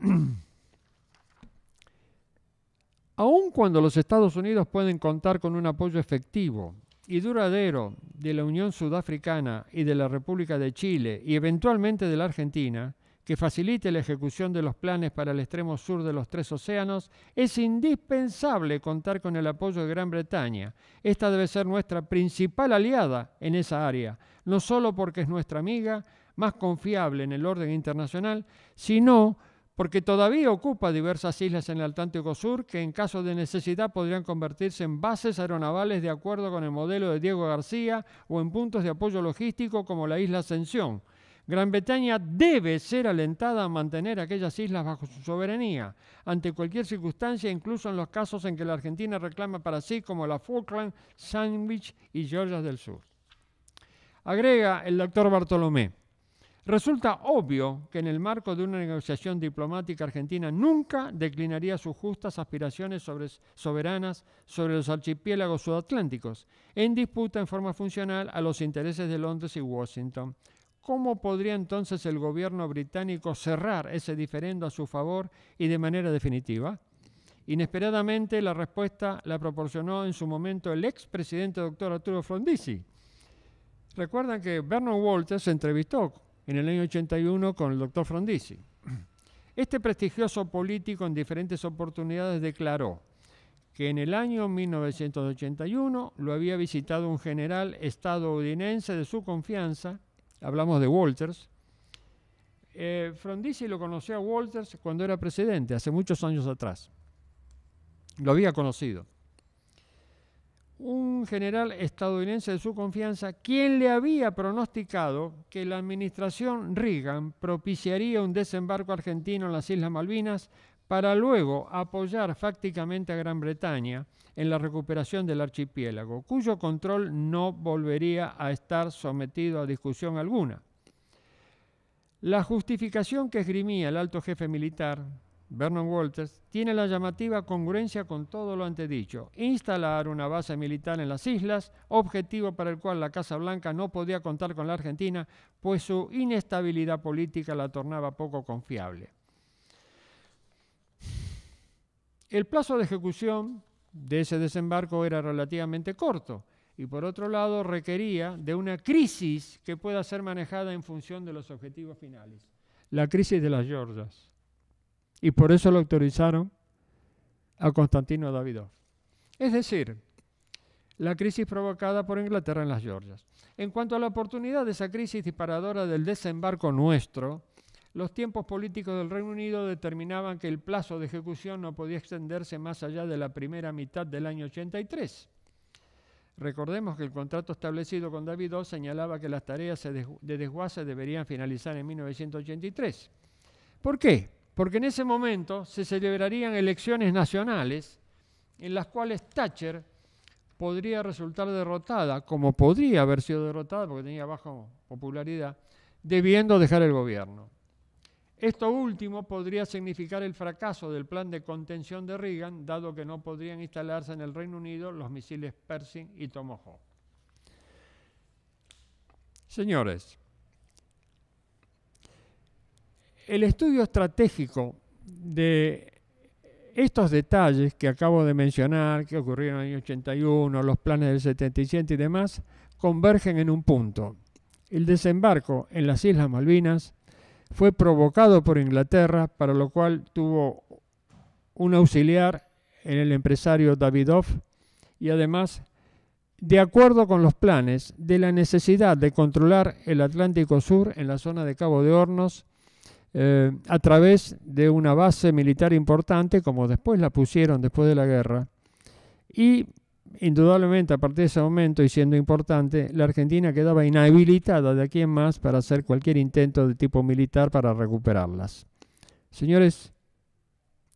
Aun cuando los Estados Unidos pueden contar con un apoyo efectivo y duradero de la Unión Sudafricana y de la República de Chile y eventualmente de la Argentina, que facilite la ejecución de los planes para el extremo sur de los tres océanos, es indispensable contar con el apoyo de Gran Bretaña. Esta debe ser nuestra principal aliada en esa área, no solo porque es nuestra amiga, más confiable en el orden internacional, sino porque todavía ocupa diversas islas en el Atlántico Sur que en caso de necesidad podrían convertirse en bases aeronavales de acuerdo con el modelo de Diego García o en puntos de apoyo logístico como la isla Ascensión Gran Bretaña debe ser alentada a mantener aquellas islas bajo su soberanía, ante cualquier circunstancia, incluso en los casos en que la Argentina reclama para sí, como la Falkland, Sandwich y Georgias del Sur. Agrega el doctor Bartolomé. Resulta obvio que en el marco de una negociación diplomática argentina nunca declinaría sus justas aspiraciones soberanas sobre los archipiélagos sudatlánticos, en disputa en forma funcional a los intereses de Londres y Washington. ¿Cómo podría entonces el gobierno británico cerrar ese diferendo a su favor y de manera definitiva? Inesperadamente la respuesta la proporcionó en su momento el ex presidente doctor Arturo Frondizi. Recuerdan que Vernon Walters se entrevistó en el año 81 con el doctor Frondizi. Este prestigioso político en diferentes oportunidades declaró que en el año 1981 lo había visitado un general estadounidense de su confianza, hablamos de Walters. Eh, Frondizi lo conoció a Walters cuando era presidente, hace muchos años atrás. Lo había conocido. Un general estadounidense de su confianza, quien le había pronosticado que la administración Reagan propiciaría un desembarco argentino en las Islas Malvinas para luego apoyar fácticamente a Gran Bretaña en la recuperación del archipiélago, cuyo control no volvería a estar sometido a discusión alguna. La justificación que esgrimía el alto jefe militar, Vernon Walters, tiene la llamativa congruencia con todo lo antedicho. Instalar una base militar en las islas, objetivo para el cual la Casa Blanca no podía contar con la Argentina, pues su inestabilidad política la tornaba poco confiable. El plazo de ejecución de ese desembarco era relativamente corto y por otro lado requería de una crisis que pueda ser manejada en función de los objetivos finales, la crisis de las Georgias. Y por eso lo autorizaron a Constantino Davidov. Es decir, la crisis provocada por Inglaterra en las Georgias. En cuanto a la oportunidad de esa crisis disparadora del desembarco nuestro, los tiempos políticos del Reino Unido determinaban que el plazo de ejecución no podía extenderse más allá de la primera mitad del año 83. Recordemos que el contrato establecido con David O señalaba que las tareas de desguace deberían finalizar en 1983. ¿Por qué? Porque en ese momento se celebrarían elecciones nacionales en las cuales Thatcher podría resultar derrotada, como podría haber sido derrotada porque tenía baja popularidad, debiendo dejar el gobierno. Esto último podría significar el fracaso del plan de contención de Reagan, dado que no podrían instalarse en el Reino Unido los misiles Pershing y Tomahawk. Señores, el estudio estratégico de estos detalles que acabo de mencionar, que ocurrieron en el año 81, los planes del 77 y demás, convergen en un punto. El desembarco en las Islas Malvinas fue provocado por Inglaterra, para lo cual tuvo un auxiliar en el empresario Davidoff y además, de acuerdo con los planes de la necesidad de controlar el Atlántico Sur en la zona de Cabo de Hornos, eh, a través de una base militar importante, como después la pusieron después de la guerra, y indudablemente a partir de ese momento, y siendo importante, la Argentina quedaba inhabilitada de aquí en más para hacer cualquier intento de tipo militar para recuperarlas. Señores,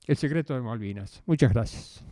el secreto de Malvinas. Muchas gracias.